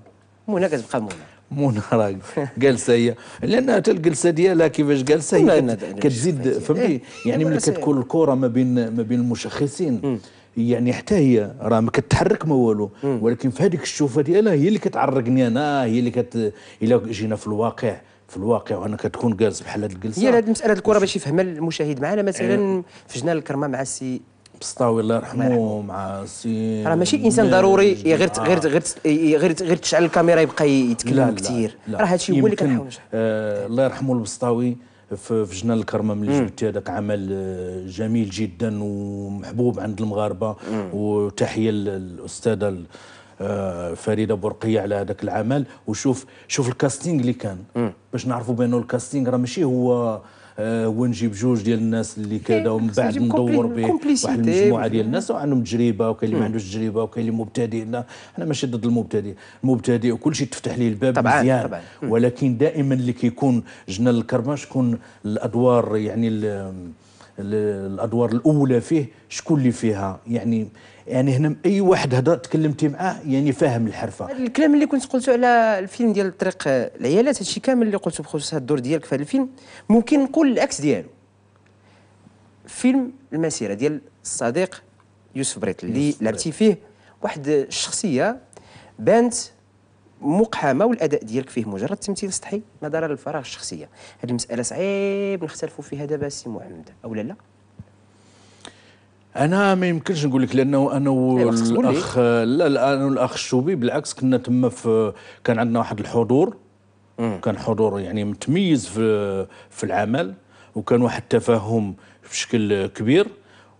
منى كتبقى منى منهرة جلسه هي لان حتى الجلسه ديالها كيفاش جالسه هي كتزيد فهمتي إيه، يعني ملي كتكون الكره ما بين ما بين المشخصين يعني حتى هي راه ما كتحرك ما والو ولكن في هذيك الشوفه ديالها هي اللي كتعرقني انا هي اللي كت الا جينا في الواقع في الواقع وانا كتكون جالس بحال هذه الجلسه هي هذه المساله الكره باش يفهمها المشاهد معنا مثلا إيه. في جنان الكرمه مع السي بسطاوي الله يرحمه مع سين راه ماشي انسان ضروري إيه غير غير غير إيه غير غير تشعل الكاميرا يبقى يتكلم كثير راه هادشي هو اللي كنحاول آه، الله يرحمه البسطاوي في جنان الكرمه ملي جبتي هذاك عمل آه، جميل جدا ومحبوب عند المغاربه وتحيه للاستاذه آه، فريده برقيه على هذاك العمل وشوف شوف الكاستينغ اللي كان باش نعرفوا بانه الكاستينغ راه ماشي هو آه، ونجيب جوج ديال الناس اللي كذا ومن بعد ندور به واحد المجموعه ديال الناس وعندهم تجربه وكاين اللي ما عندوش تجربه وكاين اللي مبتدئ لا حنا ماشي ضد المبتدئ المبتدئ وكل شيء تفتح ليه الباب طبعاً مزيان طبعاً. ولكن دائما اللي كيكون جنى الكرمه شكون الادوار يعني الادوار الاولى فيه شكون اللي فيها يعني يعني هنا اي واحد هضرت تكلمتي معاه يعني فاهم الحرفه الكلام اللي كنت قلته على الفيلم ديال طريق العيالات هادشي كامل اللي قلته بخصوص هاد الدور ديالك في هذا الفيلم ممكن نقول العكس ديالو فيلم المسيره ديال الصديق يوسف بريت اللي لعبتي فيه واحد الشخصيه بانت مقحمه والاداء ديالك فيه مجرد تمثيل سطحي نظرا للفراغ الشخصيه هذه المساله صعيب نختلفوا فيها دابا سي محمد او لا لا انا ما يمكنش نقول لك لانه انا والاخ أيوة، لا لا انا والاخ الشوبي بالعكس كنا تما في كان عندنا واحد الحضور مم. كان حضور يعني متميز في في العمل وكان واحد التفاهم بشكل كبير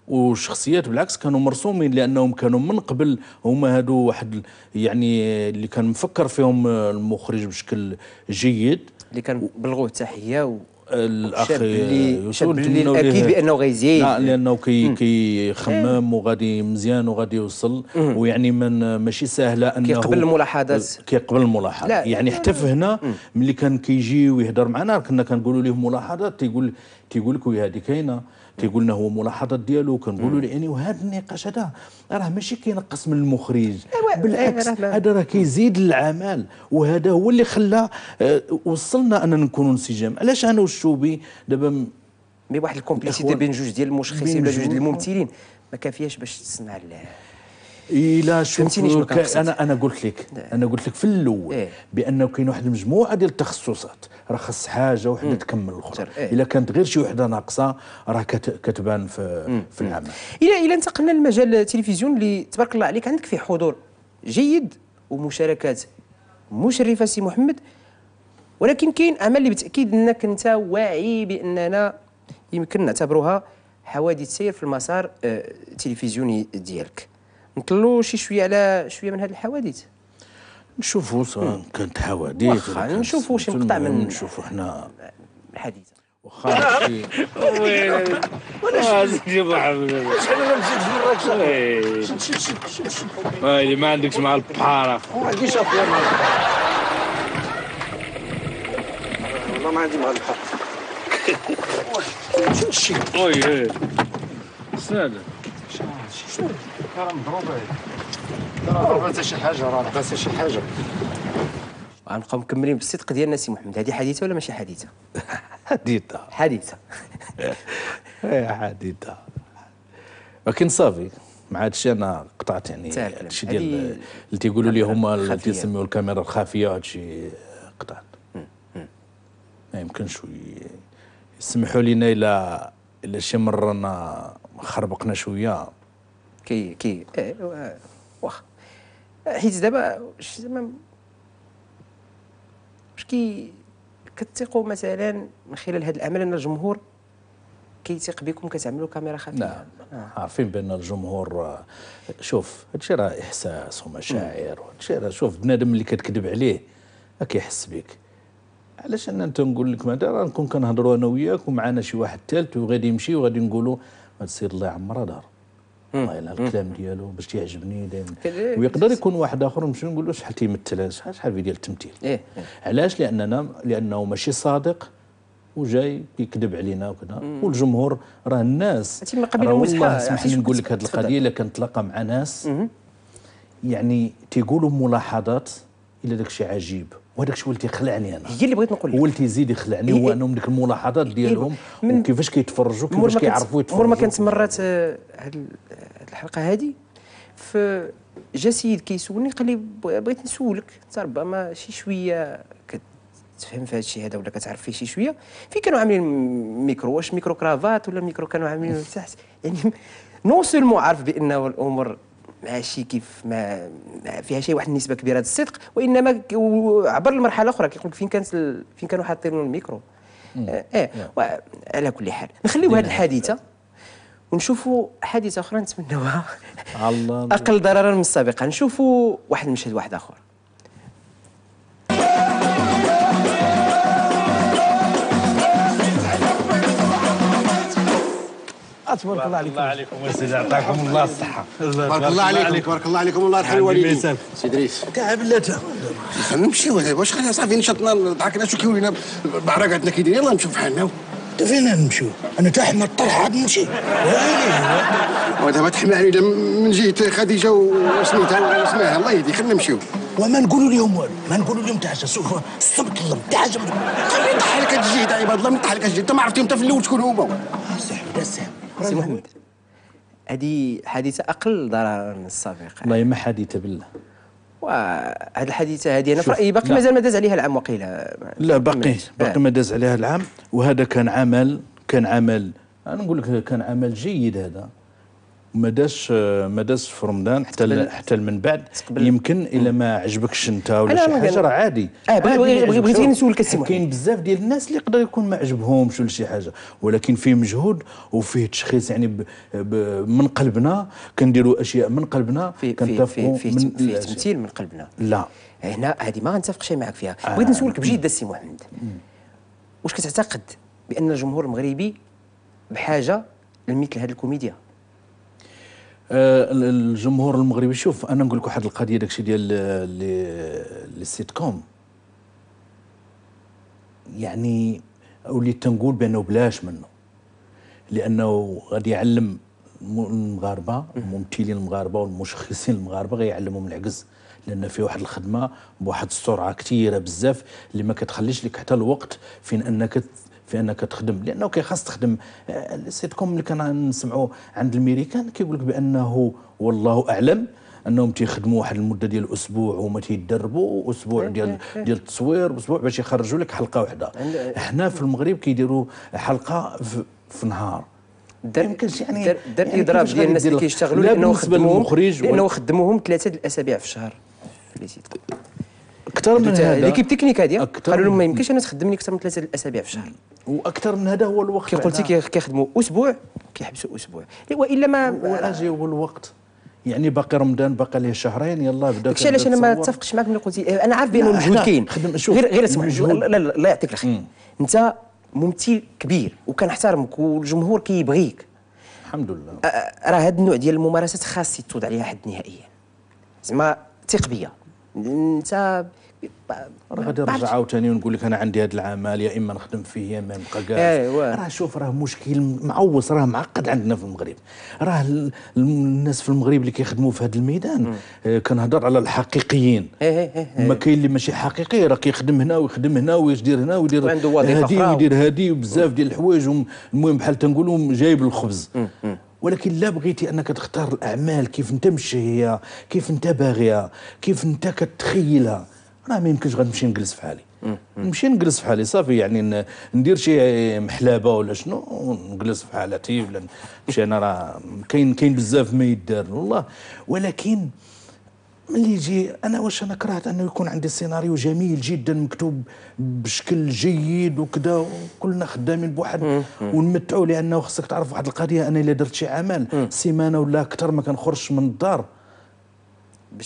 وشخصيات بالعكس كانوا مرسومين لانهم كانوا من قبل هما هادو واحد يعني اللي كان مفكر فيهم المخرج بشكل جيد اللي كان بلغوه تحيه و... الاخ يوسف اللي اكيد بانه غيزيد لا نعم، لانه كي كيخمم وغادي مزيان وغادي يوصل ويعني من ماشي سهله انه كيقبل الملاحظات كيقبل الملاحظات يعني حتى فهنا ملي كان كيجي ويهضر معنا كنا كنقولوا ليه ملاحظات تيقول تيقول لك وي هذه كاينه تيقولنا لنا هو ملاحظات ديالو كنقولوا له يعني وهذا النقاش هذا راه ماشي كينقص من المخرج إيه، بالعكس إيه، هذا راه كيزيد العمل وهذا هو اللي خلى آه، وصلنا اننا نكونوا انسجام علاش انا والشوبي دابا مي واحد الكومبليسيتي بين جوج ديال المشخصين ولا جوج ديال الممثلين ما كافياش باش تسمع الى شوف انا انا قلت لك نعم. انا قلت لك في الاول إيه؟ بانه كاين واحد المجموعه ديال التخصصات راه خص حاجه وحده تكمل الاخرى إيه. الا كانت غير شي وحده ناقصه راه كتبان في مم. في العمل الى انتقلنا لمجال التلفزيون اللي تبارك الله عليك عندك فيه حضور جيد ومشاركات مشرفه سي محمد ولكن كاين امل اللي بالتاكيد انك انت واعي باننا يمكن نعتبروها حوادث سير في المسار آه، التلفزيوني ديالك نطلو شي شويه على شويه من هذه الحوادث نشوفوا كانت حوادث واخا نشوفوا شي مقطع من نشوفوا حنا الحديث واخا شي ويلي عبد ويلي ما عندكش مع البحاره ما عنديش افلام والله ما عندي مع البحاره ويلي سلام شنو راه مضروبه راه ضربتها شي حاجه راه لباسه شي حاجه غنبقاو مكملين بالصدق ديالنا سي محمد هذه حديثه ولا ماشي حديثه حديثه حديثه إيه، حديثه ولكن صافي مع هذا انا قطعت يعني هادشي ديال اللي تيقولوا لي هما اللي تيسميو الكاميرا الخافيه هذا قطعت ما يمكنش يسمحوا لينا الا الا شي مره خربقنا شويه كي كي إيه، واخا حيت دابا زعما واش كي كتثقوا مثلا من خلال هذا العمل ان الجمهور كيثق بكم كتعملوا كاميرا خفيه نعم آه. عارفين بان الجمهور شوف هادشي راه احساس ومشاعر وهادشي راه شوف بنادم اللي كتكذب عليه كيحس بك علاش انا تنقول نقول لك ما راه نكون كنهضروا انا وياك ومعنا شي واحد ثالث وغادي يمشي وغادي نقولوا ما تصير الله يعمرها دار الله يلها الكلام ديالو باش يعجبني دائما ويقدر يكون واحد اخر نمشي نقول له شحال تيمثل شحال شحال في ديال التمثيل إيه،, إيه. علاش لاننا لانه ماشي صادق وجاي يكذب علينا وكذا والجمهور راه الناس راه والله اسمح لي نقول لك هذه القضيه الا كنتلاقى مع ناس مم. يعني تيقولوا ملاحظات الا داك الشيء عجيب وهذاك الشيء ولتي خلعني انا هي اللي بغيت نقول لك ولتي يزيد يخلعني هو انهم ديك الملاحظات ديالهم وكيفاش كيتفرجوا كيفاش كيعرفوا يتفرجوا مور ما كانت مرات آه، هاد الحلقه هذه ف جا سيد كيسولني قال لي بغيت نسولك انت ربما شي شويه كتفهم في هذا الشيء هذا ولا كتعرف فيه شي شويه فين كانوا عاملين ميكرو واش ميكرو كرافات ولا ميكرو كانوا عاملين تحت إيه. يعني نو سولمون عارف بانه الامور ماشي كيف ما, ما فيها شي واحد النسبه كبيره الصدق وانما عبر المرحله الاخرى كيقول لك فين كانت ال... فين كانوا حاطين الميكرو اه, آه. على كل حال نخليو هذه الحادثه ونشوفوا حادثه اخرى نتمنوها اقل ضررا من السابقه نشوفوا واحد المشهد واحد اخر تبارك الله عليكم الله عليكم يا سيدي عطاكم الله الصحة تبارك الله عليكم تبارك الله عليكم الله يرحم الوالدين سي دريس كاع بلاتها نمشيو واش خلينا صافي نشطنا ضحكنا شو كيولينا بعرقاتنا كي دايرين يلاه نمشيو بحالنا فين نمشيو؟ انا تحمى الطرح عاد نمشي ودابا تحمى علينا من جهه خديجه وسميتها وسميها الله يهدي خلينا نمشيو وما نقولوا لهم والو ما نقولوا لهم حتى حاجه شوف الصبت الله حتى حاجه خلي يطيح لك الجهه عباد الله ما يطيح لك الجهه انت ما عرفتيهم انت في الاول شكون هما صاحبي ده سي محمد هذه حادثه اقل ضررا من السابق والله ما حادثه بالله وهذه الحادثه هذه انا في رايي باقي مازال ما داز عليها العام وقيله لا باقي باقي آه. ما داز عليها العام وهذا كان عمل كان عمل انا نقول لك كان عمل جيد هذا وما داش ما داش في رمضان حتى حتى من بعد يمكن الا ما عجبكش انت ولا شي حاجه راه عادي اه بغيت نسولك السي كاين بزاف ديال الناس اللي يقدر يكون ما عجبهمش ولا شي حاجه ولكن فيه مجهود وفيه تشخيص يعني ب ب من قلبنا كنديروا اشياء من قلبنا فيه فيه فيه من فيه تمثيل من قلبنا لا هنا هذه ما غنتفقش معك فيها آه بغيت نسولك بجد السي محمد واش كتعتقد بان الجمهور المغربي بحاجه لمثل هذه الكوميديا آه، الجمهور المغربي شوف انا نقول لك واحد القضيه داكشي ديال لي السيت كوم يعني وليت تنقول بانه بلاش منه لانه غادي يعلم المغاربه الممثلين المغاربه والمشخصين المغاربه غيعلمهم العكس لان في واحد الخدمه بواحد السرعه كثيره بزاف اللي ما كتخليش لك حتى الوقت فين انك في انك تخدم لانه كيخص تخدم آه، سيتكم كوم اللي كنسمعوا عند الميريكان كيقول لك بانه والله اعلم انهم تيخدموا واحد المده ديال اسبوع وما تيدربوا اسبوع ديال ديال التصوير واسبوع باش يخرجوا لك حلقه واحده احنا في المغرب كيديروا حلقه في, في نهار دار يمكنش يعني دار يعني اضراب ديال الناس اللي كيشتغلوا لانه خدموهم لانه خدموهم ثلاثه الاسابيع في الشهر في اكثر من هذا ليكيب تكنيك هذه قالوا لهم ما يمكنش انا تخدمني اكثر من ثلاثه الاسابيع في الشهر واكثر من هذا هو الوقت كي قلتي كيخدموا اسبوع كيحبسوا اسبوع والا ما اجي هو الوقت يعني باقي رمضان باقي ليه شهرين يلا بدا داكشي علاش انا ما اتفقش معك ملي قلتي انا عارف بان المجهود كاين غير غير اسمع لا لا لا يعطيك الخير انت ممثل كبير وكنحترمك والجمهور كيبغيك الحمد لله راه هذا النوع ديال الممارسات خاص يتوضع عليها حد نهائيا زعما ثق بيا انت راه غادي نرجع عاوتاني ونقول لك انا عندي هذا العمل يا اما نخدم فيه يا اما نبقى إيوه. جالس راه شوف راه مشكل معوص راه معقد عندنا في المغرب راه الناس في المغرب اللي كيخدموا في هذا الميدان آه، كنهضر على الحقيقيين إيه، إيه، إيه، ما كاين اللي ماشي حقيقي راه كيخدم هنا ويخدم هنا ويدير هنا ويدير هادي ويدير هادي وبزاف ديال الحوايج المهم بحال تنقولوا جايب الخبز ولكن لا بغيتي انك تختار الاعمال كيف انت مشهيه كيف انت باغيها كيف انت كتخيلها راه ما يمكنش غنمشي نجلس فحالي نمشي نجلس فحالي صافي يعني ندير شي محلابه ولا شنو ونجلس فحالتي طيب. ولا نمشي انا راه كاين كاين بزاف ما يدار والله ولكن ملي يجي انا واش انا كرهت انه يكون عندي سيناريو جميل جدا مكتوب بشكل جيد وكذا وكلنا خدامين بواحد ونمتعوا لانه خصك تعرف واحد القضيه انا الا درت شي عمل سيمانه ولا اكثر ما كنخرجش من الدار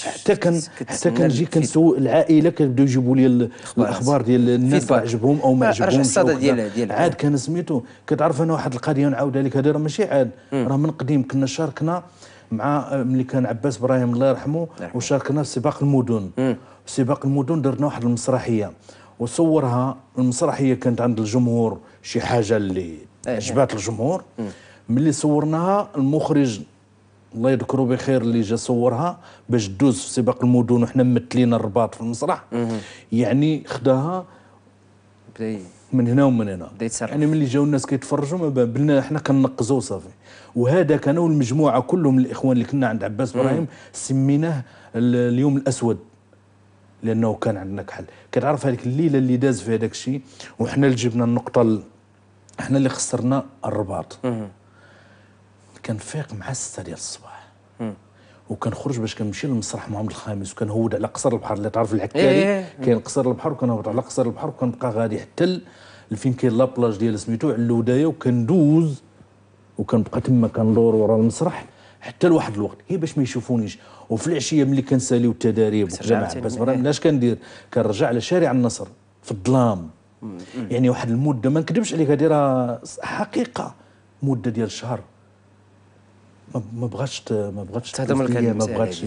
حتى كان حتى كنجي كنسول العائله كنبداو يجيبوا لي الاخبار ديال الناس عجبهم او ما عجبهمش عاد كان سميتو كتعرف انا واحد القضيه نعاودها لك هذه راه ماشي عاد راه من قديم كنا شاركنا مع آه، ملي كان عباس ابراهيم الله يرحمه وشاركنا في سباق المدن سباق المدن درنا واحد المسرحيه وصورها المسرحيه كانت عند الجمهور شي حاجه اللي عجبات إيه. الجمهور ملي صورناها المخرج الله يذكره بخير اللي جا صورها باش دوز في سباق المدن وحنا ممثلين الرباط في المسرح يعني خداها من هنا ومن هنا يعني ملي جاو الناس كيتفرجوا ما بالنا حنا كننقزوا صافي وهذا كانوا المجموعه كلهم الاخوان اللي كنا عند عباس ابراهيم سميناه اليوم الاسود لانه كان عندنا كحل كتعرف هذيك الليله اللي داز في هذاك الشيء وحنا اللي جبنا النقطه احنا اللي خسرنا الرباط كنفيق مع 6 ديال الصباح وكنخرج باش كنمشي للمسرح محمد الخامس وكنهود على قصر البحر اللي تعرف العكاري إيه، إيه، إيه. كاين قصر البحر وكنهبط على قصر البحر وكنبقى غادي حتى فين كاين لابلاج ديال سميتو على الودايه وكندوز وكنبقى تما كندور ورا المسرح حتى لواحد الوقت هي باش ما يشوفونيش وفي العشيه ملي كنساليو التداريب وجامع عباس مرام علاش كندير كنرجع على شارع النصر في الظلام يعني واحد المده ما نكذبش عليك هذه راه حقيقه مده ديال شهر ما بغاتش ما بغاتش تهضر لك ما بغاتش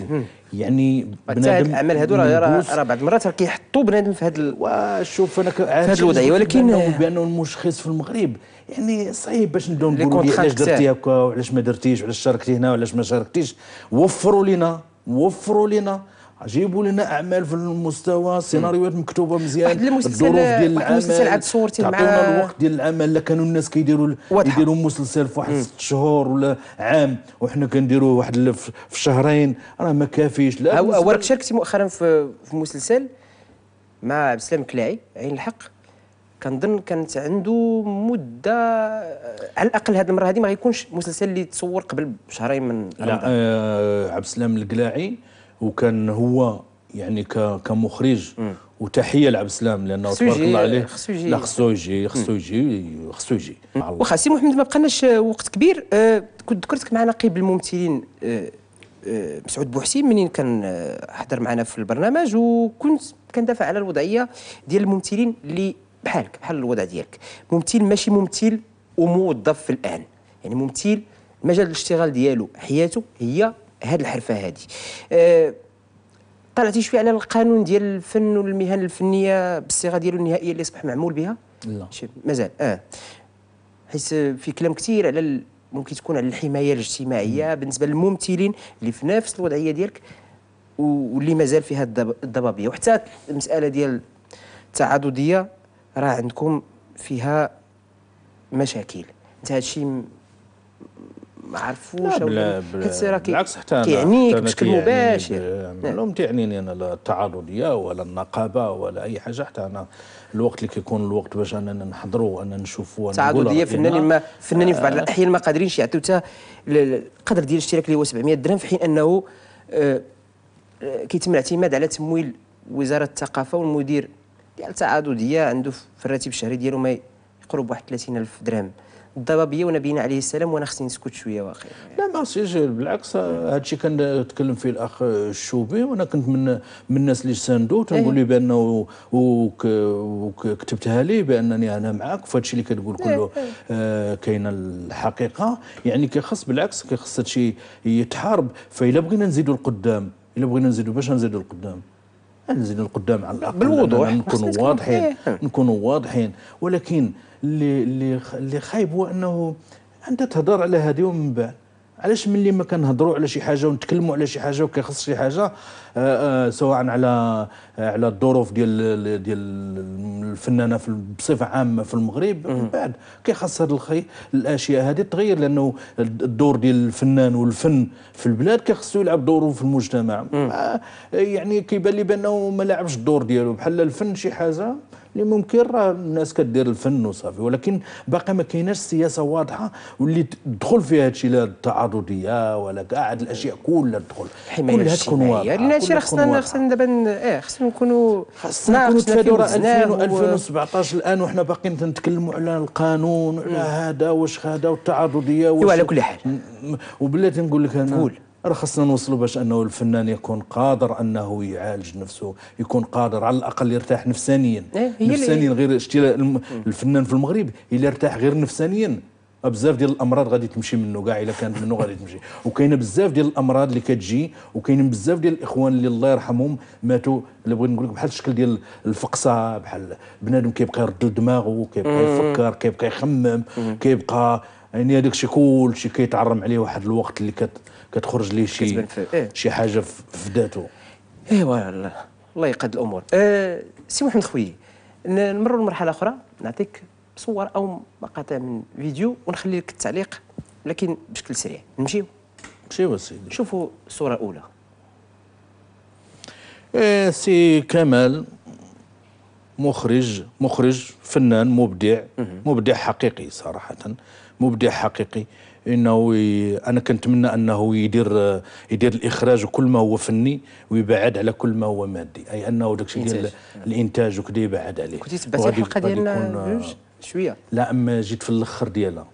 يعني بنادم الاعمال هذو راه راه بعض المرات راه كيحطوا بنادم في هذا واش انا في هذا الوضعيه ولكن بانه المشخص في المغرب يعني صعيب باش نبداو نقولوا علاش درتي هكا وعلاش ما درتيش وعلاش شاركتي هنا وعلاش ما شاركتيش وفروا لنا وفروا لنا جيبوا لنا اعمال في المستوى سيناريوهات مكتوبه مزيان الظروف ديال العمل مسلسل مع الوقت ديال العمل لا كانوا الناس كيديروا يديروا مسلسل في واحد ست شهور ولا عام وحنا كنديروه واحد في شهرين راه ما كافيش لا وراك شاركتي مؤخرا في مسلسل مع عبد السلام كلاعي عين الحق كنظن كانت عنده مده آه، على الاقل هذه المره هذه ما غيكونش مسلسل اللي تصور قبل بشهرين من لا آه عبد السلام الكلاعي وكان هو يعني كمخرج وتحيه لعبد السلام لانه تبارك الله عليه لا خصو يجي خصو يجي خصو يجي واخا سي محمد ما بقناش وقت كبير آه، كنت ذكرتك معنا قبل الممثلين آه، آه، مسعود بوحسين منين كان حضر معنا في البرنامج وكنت كندافع على الوضعيه ديال الممثلين اللي بحالك بحال الوضع ديالك ممثل ماشي ممثل وموظف في الان يعني ممثل مجال الاشتغال ديالو حياته هي هاد الحرفه هادي أه طلعتي شويه على القانون ديال الفن والمهن الفنيه بالصيغه ديالو النهائيه اللي اصبح معمول بها لا مازال اه حيت في كلام كثير على ممكن تكون على الحمايه الاجتماعيه بالنسبه للممثلين اللي في نفس الوضعيه ديالك واللي مازال فيها الضبابيه وحتى المساله ديال التعاضديه راه عندكم فيها مشاكل انت هادشي عرفوش ولا بالعكس حتى كيعنيك بشكل يعني مباشر نعم. لم تعنيني انا لا التعرضيه ولا النقابه ولا اي حاجه حتى انا الوقت اللي كيكون الوقت باش اننا نحضروا اننا نشوفوا التعرضيه فنانين ما فنانين في بعض آه. الاحيان ما قادرينش يعطيو حتى القدر ديال الاشتراك اللي هو 700 درهم في حين انه آه، آه، كيتم الاعتماد على تمويل وزاره الثقافه والمدير ديال التعاضديه عنده في الراتب الشهري ديالو ما يقرب واحد 30000 درهم الضبابيه ونبينا عليه السلام وانا خصني نسكت شويه واخي لا ما سيش بالعكس هذا الشيء كان تكلم فيه الاخ الشوبي وانا كنت من من الناس اللي ساندوه تنقول له إيه. بانه وكتبتها لي بانني انا معاك في هذا الشيء اللي كتقول إيه، كله إيه. آه كاينه الحقيقه يعني كيخص بالعكس كيخص هذا الشيء يتحارب فاذا بغينا نزيدوا القدام الا بغينا نزيدوا باش نزيدوا القدام انزل القدام على الاقل بالوضوح نكونوا واضحين إيه. نكونوا واضحين ولكن اللي اللي خايب هو انه انت تهضر على هذه ومن بعد علاش ملي ما كنهضروا على شي حاجه ونتكلموا على شي حاجه وكيخص شي حاجه آه، آه، سواء على على الظروف ديال ديال الفنانه في بصفه عامه في المغرب من بعد كيخص هذا الخي الاشياء هذه تغير لانه الدور ديال الفنان والفن في البلاد كيخصو يلعب دوره في المجتمع آه، يعني كيبان لي بانه ما لعبش الدور ديالو بحال الفن شي حاجه اللي ممكن راه الناس كدير الفن وصافي ولكن باقي ما كايناش سياسه واضحه واللي تدخل فيها هادشي لا التعاضديه ولا كاع هاد الاشياء كلها تدخل كلها تكون واضحه لان هادشي راه خصنا خصنا دابا اه خصنا نكونوا خصنا نكونوا تفادوا 2017 الان وحنا باقيين تنتكلموا على القانون على هذا واش هذا والتعاضديه واش على كل حال وبلاتي نقول لك انا قول راه خصنا نوصلوا باش انه الفنان يكون قادر انه يعالج نفسه يكون قادر على الاقل يرتاح نفسانيا إيه، نفسانيا غير الفنان في المغرب الا يرتاح غير نفسانيا بزاف ديال الامراض غادي تمشي منه كاع الا كانت منه غادي تمشي وكاينه بزاف ديال الامراض اللي كتجي وكاينين بزاف ديال الاخوان اللي الله يرحمهم ماتوا اللي بغيت نقول لك بحال الشكل ديال الفقصه بحال بنادم كيبقى يرد لدماغه كيبقى يفكر كيبقى يخمم كيبقى يعني هذاك الشيء كلشي كيتعرم عليه واحد الوقت اللي كت كتخرج ليه شي إيه؟ شي حاجه في ذاته ايوا الله الله يقاد الامور أه سي محمد خويي نمروا لمرحله اخرى نعطيك صور او مقاطع من فيديو ونخلي لك التعليق لكن بشكل سريع نمشيو نمشيو سيدي شوفوا الصوره الاولى إيه سي كمال مخرج مخرج فنان مبدع مبدع حقيقي صراحه مبدع حقيقي انه انا كنتمنى انه يدير يدير الاخراج وكل ما هو فني ويبعد على كل ما هو مادي اي انه داكشي ديال الانتاج وكذا يبعد عليه كنت تبعتي الحلقه ديالنا شويه لا اما جيت في الاخر ديالها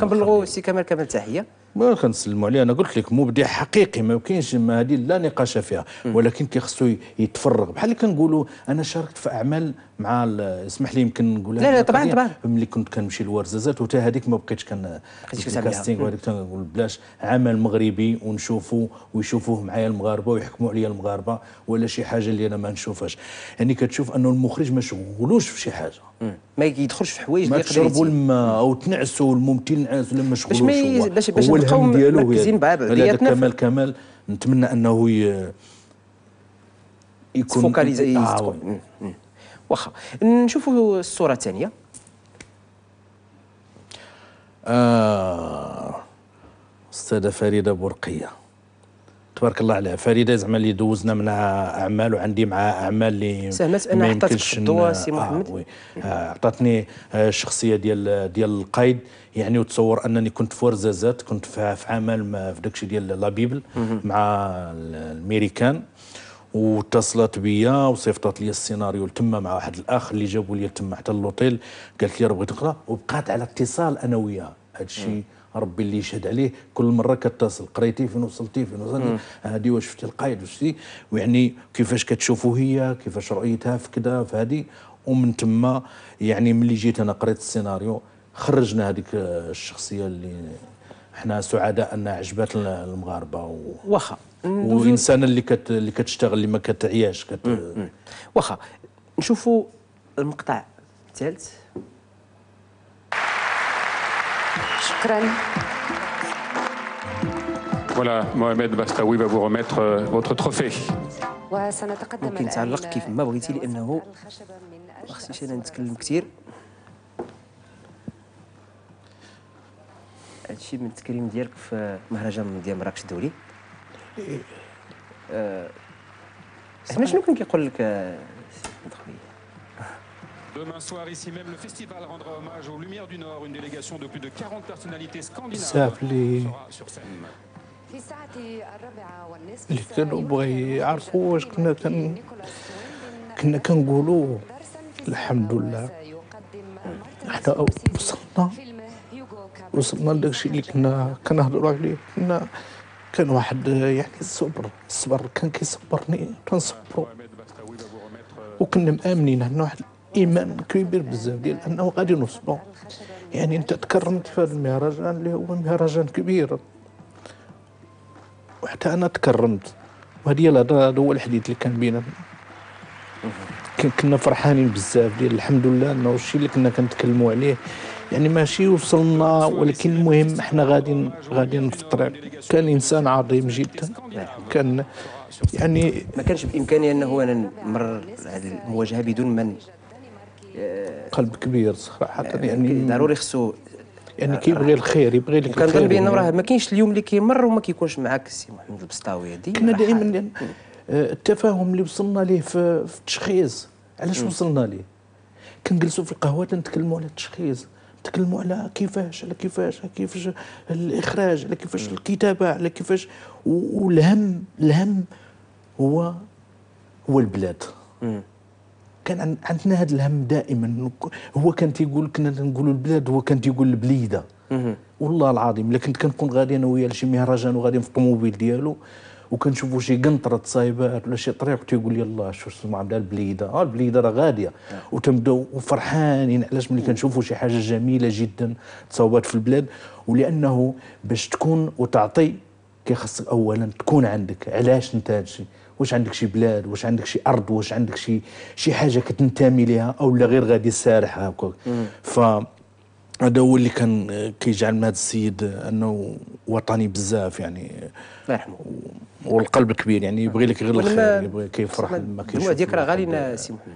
كنبلغوا السي كمال كمال تحيه ما كنسلموا عليه انا قلت لك مبدع حقيقي ما يمكنش هذه لا نقاش فيها ولكن كيخصو يتفرغ بحال اللي كنقولوا انا شاركت في اعمال مع اسمح لي يمكن نقول لا لا طبعا طبعا ملي كنت كنمشي لورزازات وتا هذيك ما بقيتش كان كاستينغ وهذيك تنقول بلاش عمل مغربي ونشوفه ويشوفوه معايا المغاربه ويحكموا عليا المغاربه ولا شي حاجه اللي انا ما نشوفهاش يعني كتشوف انه المخرج ما شغلوش في شي حاجه ما يدخلش في حوايج ما تشربوا الماء او تنعسوا الممثل نعس ولا ما شغلوش باش باش باش نبقاو مركزين مع بعضياتنا كمال كمال نتمنى انه ي... يكون فوكاليزي واخا نشوفوا الصوره الثانيه آه استاذه فريده برقيه تبارك الله عليها فريده زعما اللي دوزنا منها اعمال وعندي معها اعمال اللي ساهمت انا عطاتك الضوء سي آه، محمد آه وي عطاتني آه الشخصيه ديال ديال القايد يعني وتصور انني كنت في ورزازات كنت في عمل في داكشي ديال لا بيبل مع الميريكان واتصلت بيا وصيفطت لي السيناريو تما مع واحد الاخ اللي جابوا لي تما حتى لوطيل قالت لي راه بغيت نقرا وبقات على اتصال انا وياها هادشي ربي اللي يشهد عليه كل مره كتصل قريتي فين وصلتي فين وصلتي هذه واش شفتي القايد واش ويعني كيفاش كتشوفوا هي كيفاش رؤيتها في كذا في هذه ومن تما يعني ملي جيت انا قريت السيناريو خرجنا هذيك الشخصيه اللي احنا سعداء انها عجبات المغاربه و... واخا والانسانه اللي كت اللي كتشتغل اللي ما كتعياش كت... واخا نشوفوا المقطع الثالث شكرا Voilà, Mohamed Bastaoui va vous remettre euh, votre trophée. وسنتقدم ممكن تعلق كيف ما بغيتي لانه ما خصنيش انا نتكلم كثير هادشي من التكريم ديالك في مهرجان ديال مراكش الدولي سمع شنو كان كيقول لك Demain soir, ici même, le festival rendra hommage aux Lumières du Nord. Une délégation de plus de 40 personnalités scandinaves sera sur scène. اللي كانوا بغا يعرفوا واش كنا كن كنا كنقولوا الحمد لله حنا وصلنا وصلنا لداكشي اللي كنا كنهضروا عليه كنا كان واحد يعني الصبر الصبر كان كيصبرني كنصبرو وكنا مآمنين عندنا واحد الايمان كبير بزاف ديال انه غادي نوصلو يعني انت تكرمت في هذا المهرجان اللي هو مهرجان كبير وحتى انا تكرمت وهذه هي الهضره هذا هو الحديث اللي كان بينا كنا فرحانين بزاف ديال الحمد لله انه الشيء اللي كنا كنتكلموا عليه يعني ماشي وصلنا ولكن المهم احنا غادي غادي في الطريق كان انسان عظيم جدا كان يعني ما كانش بامكاني انه انا نمر هذه المواجهه بدون من قلب كبير صراحه آه، يعني ضروري خصو يعني كيبغي الخير يبغي لك الخير كنظن بان راه ما كاينش اليوم اللي كيمر وما كيكونش معاك السي محمد البسطاوي هذه كنا دائما يعني، آه، التفاهم اللي وصلنا ليه في التشخيص علاش وصلنا ليه كنجلسوا في القهوه تنتكلموا على التشخيص تكلموا على كيفاش على كيفاش على كيفاش الاخراج على كيفاش الكتابه على كيفاش والهم الهم هو هو البلاد كان عندنا هذا الهم دائما هو كان تيقول كنا نقولوا البلاد هو كان تيقول البليده والله العظيم لكن كنت كنكون غادي انا وياه لشي مهرجان وغادي في الطوموبيل ديالو وكنشوفوا شي قنطره صايبات ولا شي طريق تيقول لي الله شو سمع بلا البليده اه البليده راه غاديه نعم. وتنبداو فرحانين علاش ملي كنشوفوا شي حاجه جميله جدا تصاوبات في البلاد ولانه باش تكون وتعطي كيخصك اولا تكون عندك علاش انت هادشي واش عندك شي بلاد واش عندك شي ارض واش عندك شي شي حاجه كتنتمي ليها او لا غير غادي سارح هكاك ف هذا هو اللي كان كيجعل من هذا السيد انه وطني بزاف يعني الله يرحمه والقلب كبير يعني يبغي لك غير الخير يبغي كيفرح لما كيشوف الدموع ديالك راه غالي لنا سي محمد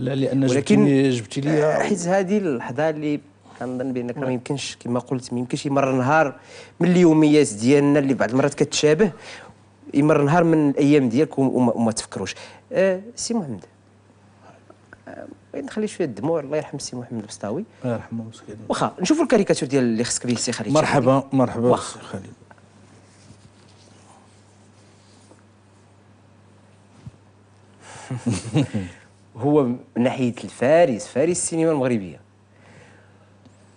لا لان جبتي جبتي لي آه، حيت هذه اللحظه اللي كنظن بانك ما يمكنش كما قلت ما يمكنش يمر نهار من اليوميات ديالنا اللي بعض المرات كتشابه يمر نهار من الايام ديالك وما تفكروش أه سي محمد نخلي شويه الدموع الله يرحم السي محمد البسطاوي الله يرحمه مسكين واخا نشوفوا الكاريكاتور ديال اللي خصك به السي خالد مرحبا مرحبا السي خالد هو من ناحيه الفارس فارس السينما المغربيه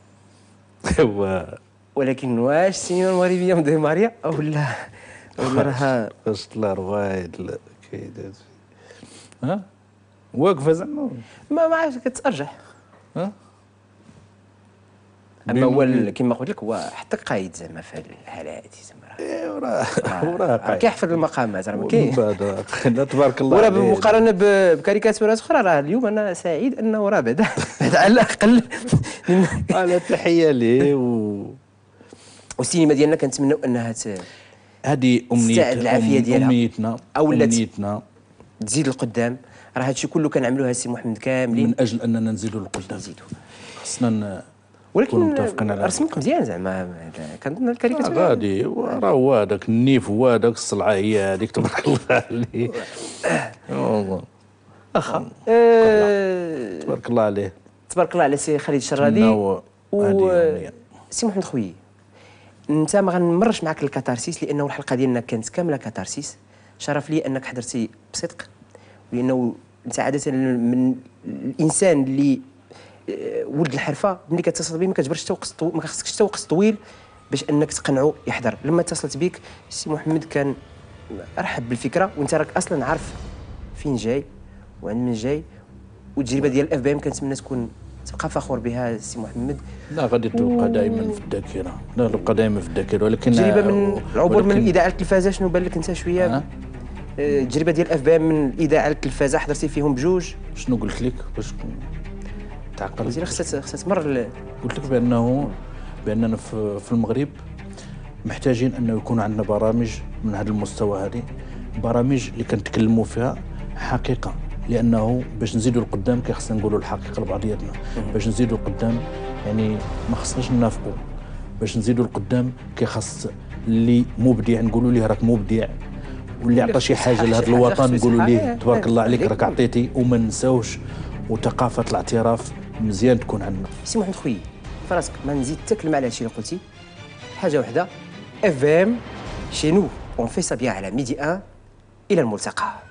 هو ولكن واش السينما المغربيه مدمريه ولا ولا راها واش الله روايد كايدات ها واقفه زعما ما ما عرفتش اما هو كما قلت لك هو حتى قايد زعما في الحاله هذه زعما راه إيه، راه آه. قايد كيحفظ المقامات راه ما كاين تبارك الله وراه بالمقارنه بكاريكاتورات اخرى راه اليوم انا سعيد انه راه بعد على الاقل على تحيه ليه و والسينما ديالنا كنتمناو انها ت... هذه امنيتنا العافيه ديالها امنيتنا امنيتنا تزيد القدام راه هادشي كله كنعملوها السي محمد كاملين من اجل اننا نزيدوا القلده نزيدوا خصنا ولكن رسمك مزيان زعما كنظن الكاريكاتير آه، غادي راه هو هذاك النيف هو هذاك الصلعه هي هذيك تبارك الله عليه واخا آه، آه، تبارك الله عليه تبارك الله على سي خالد الشرادي و يعني. سي محمد خويي انت ما غنمرش معك الكاتارسيس لانه الحلقه ديالنا كانت كامله كاتارسيس شرف لي انك حضرتي بصدق لانه انت عاده من الانسان اللي آه، ولد الحرفه ملي كتصل به ما كتجبرش وقت ما خصكش وقت طويل باش انك تقنعه يحضر لما اتصلت بك سي محمد كان ارحب بالفكره وانت راك اصلا عارف فين جاي وعند من جاي والتجربه ديال الاف بي ام كنتمنى تكون تبقى فخور بها سي محمد لا غادي تبقى دائما في الذاكره لا تبقى دائما في الذاكره ولكن تجربه من العبور آه، من الاذاعه التلفازه شنو بان لك انت شويه التجربه ديال اف بي ام من الاذاعه للتلفازه حضرتي فيهم بجوج شنو قلت لك باش تعقل وزير خصها خصها تمر قلت لك بانه باننا في المغرب محتاجين انه يكون عندنا برامج من هذا المستوى هذه برامج اللي كنتكلموا فيها حقيقه لانه باش نزيدوا لقدام كيخصنا نقولوا الحقيقه لبعضياتنا باش نزيدوا لقدام يعني ما خصناش ننافقوا باش نزيدوا لقدام كيخص اللي مبدع نقولوا ليه راك مبدع واللي عطى شي حاجه لهذا الوطن نقولوا ليه إيه، تبارك إيه، الله عليك راك عطيتي وما نساوش وثقافه الاعتراف مزيان تكون عندنا سي محمد خويا فراسك ما نزيد حتى كلمه على هادشي اللي قلتي حاجه وحده اف ام chez اون في fait ça bien à la الى الملتقى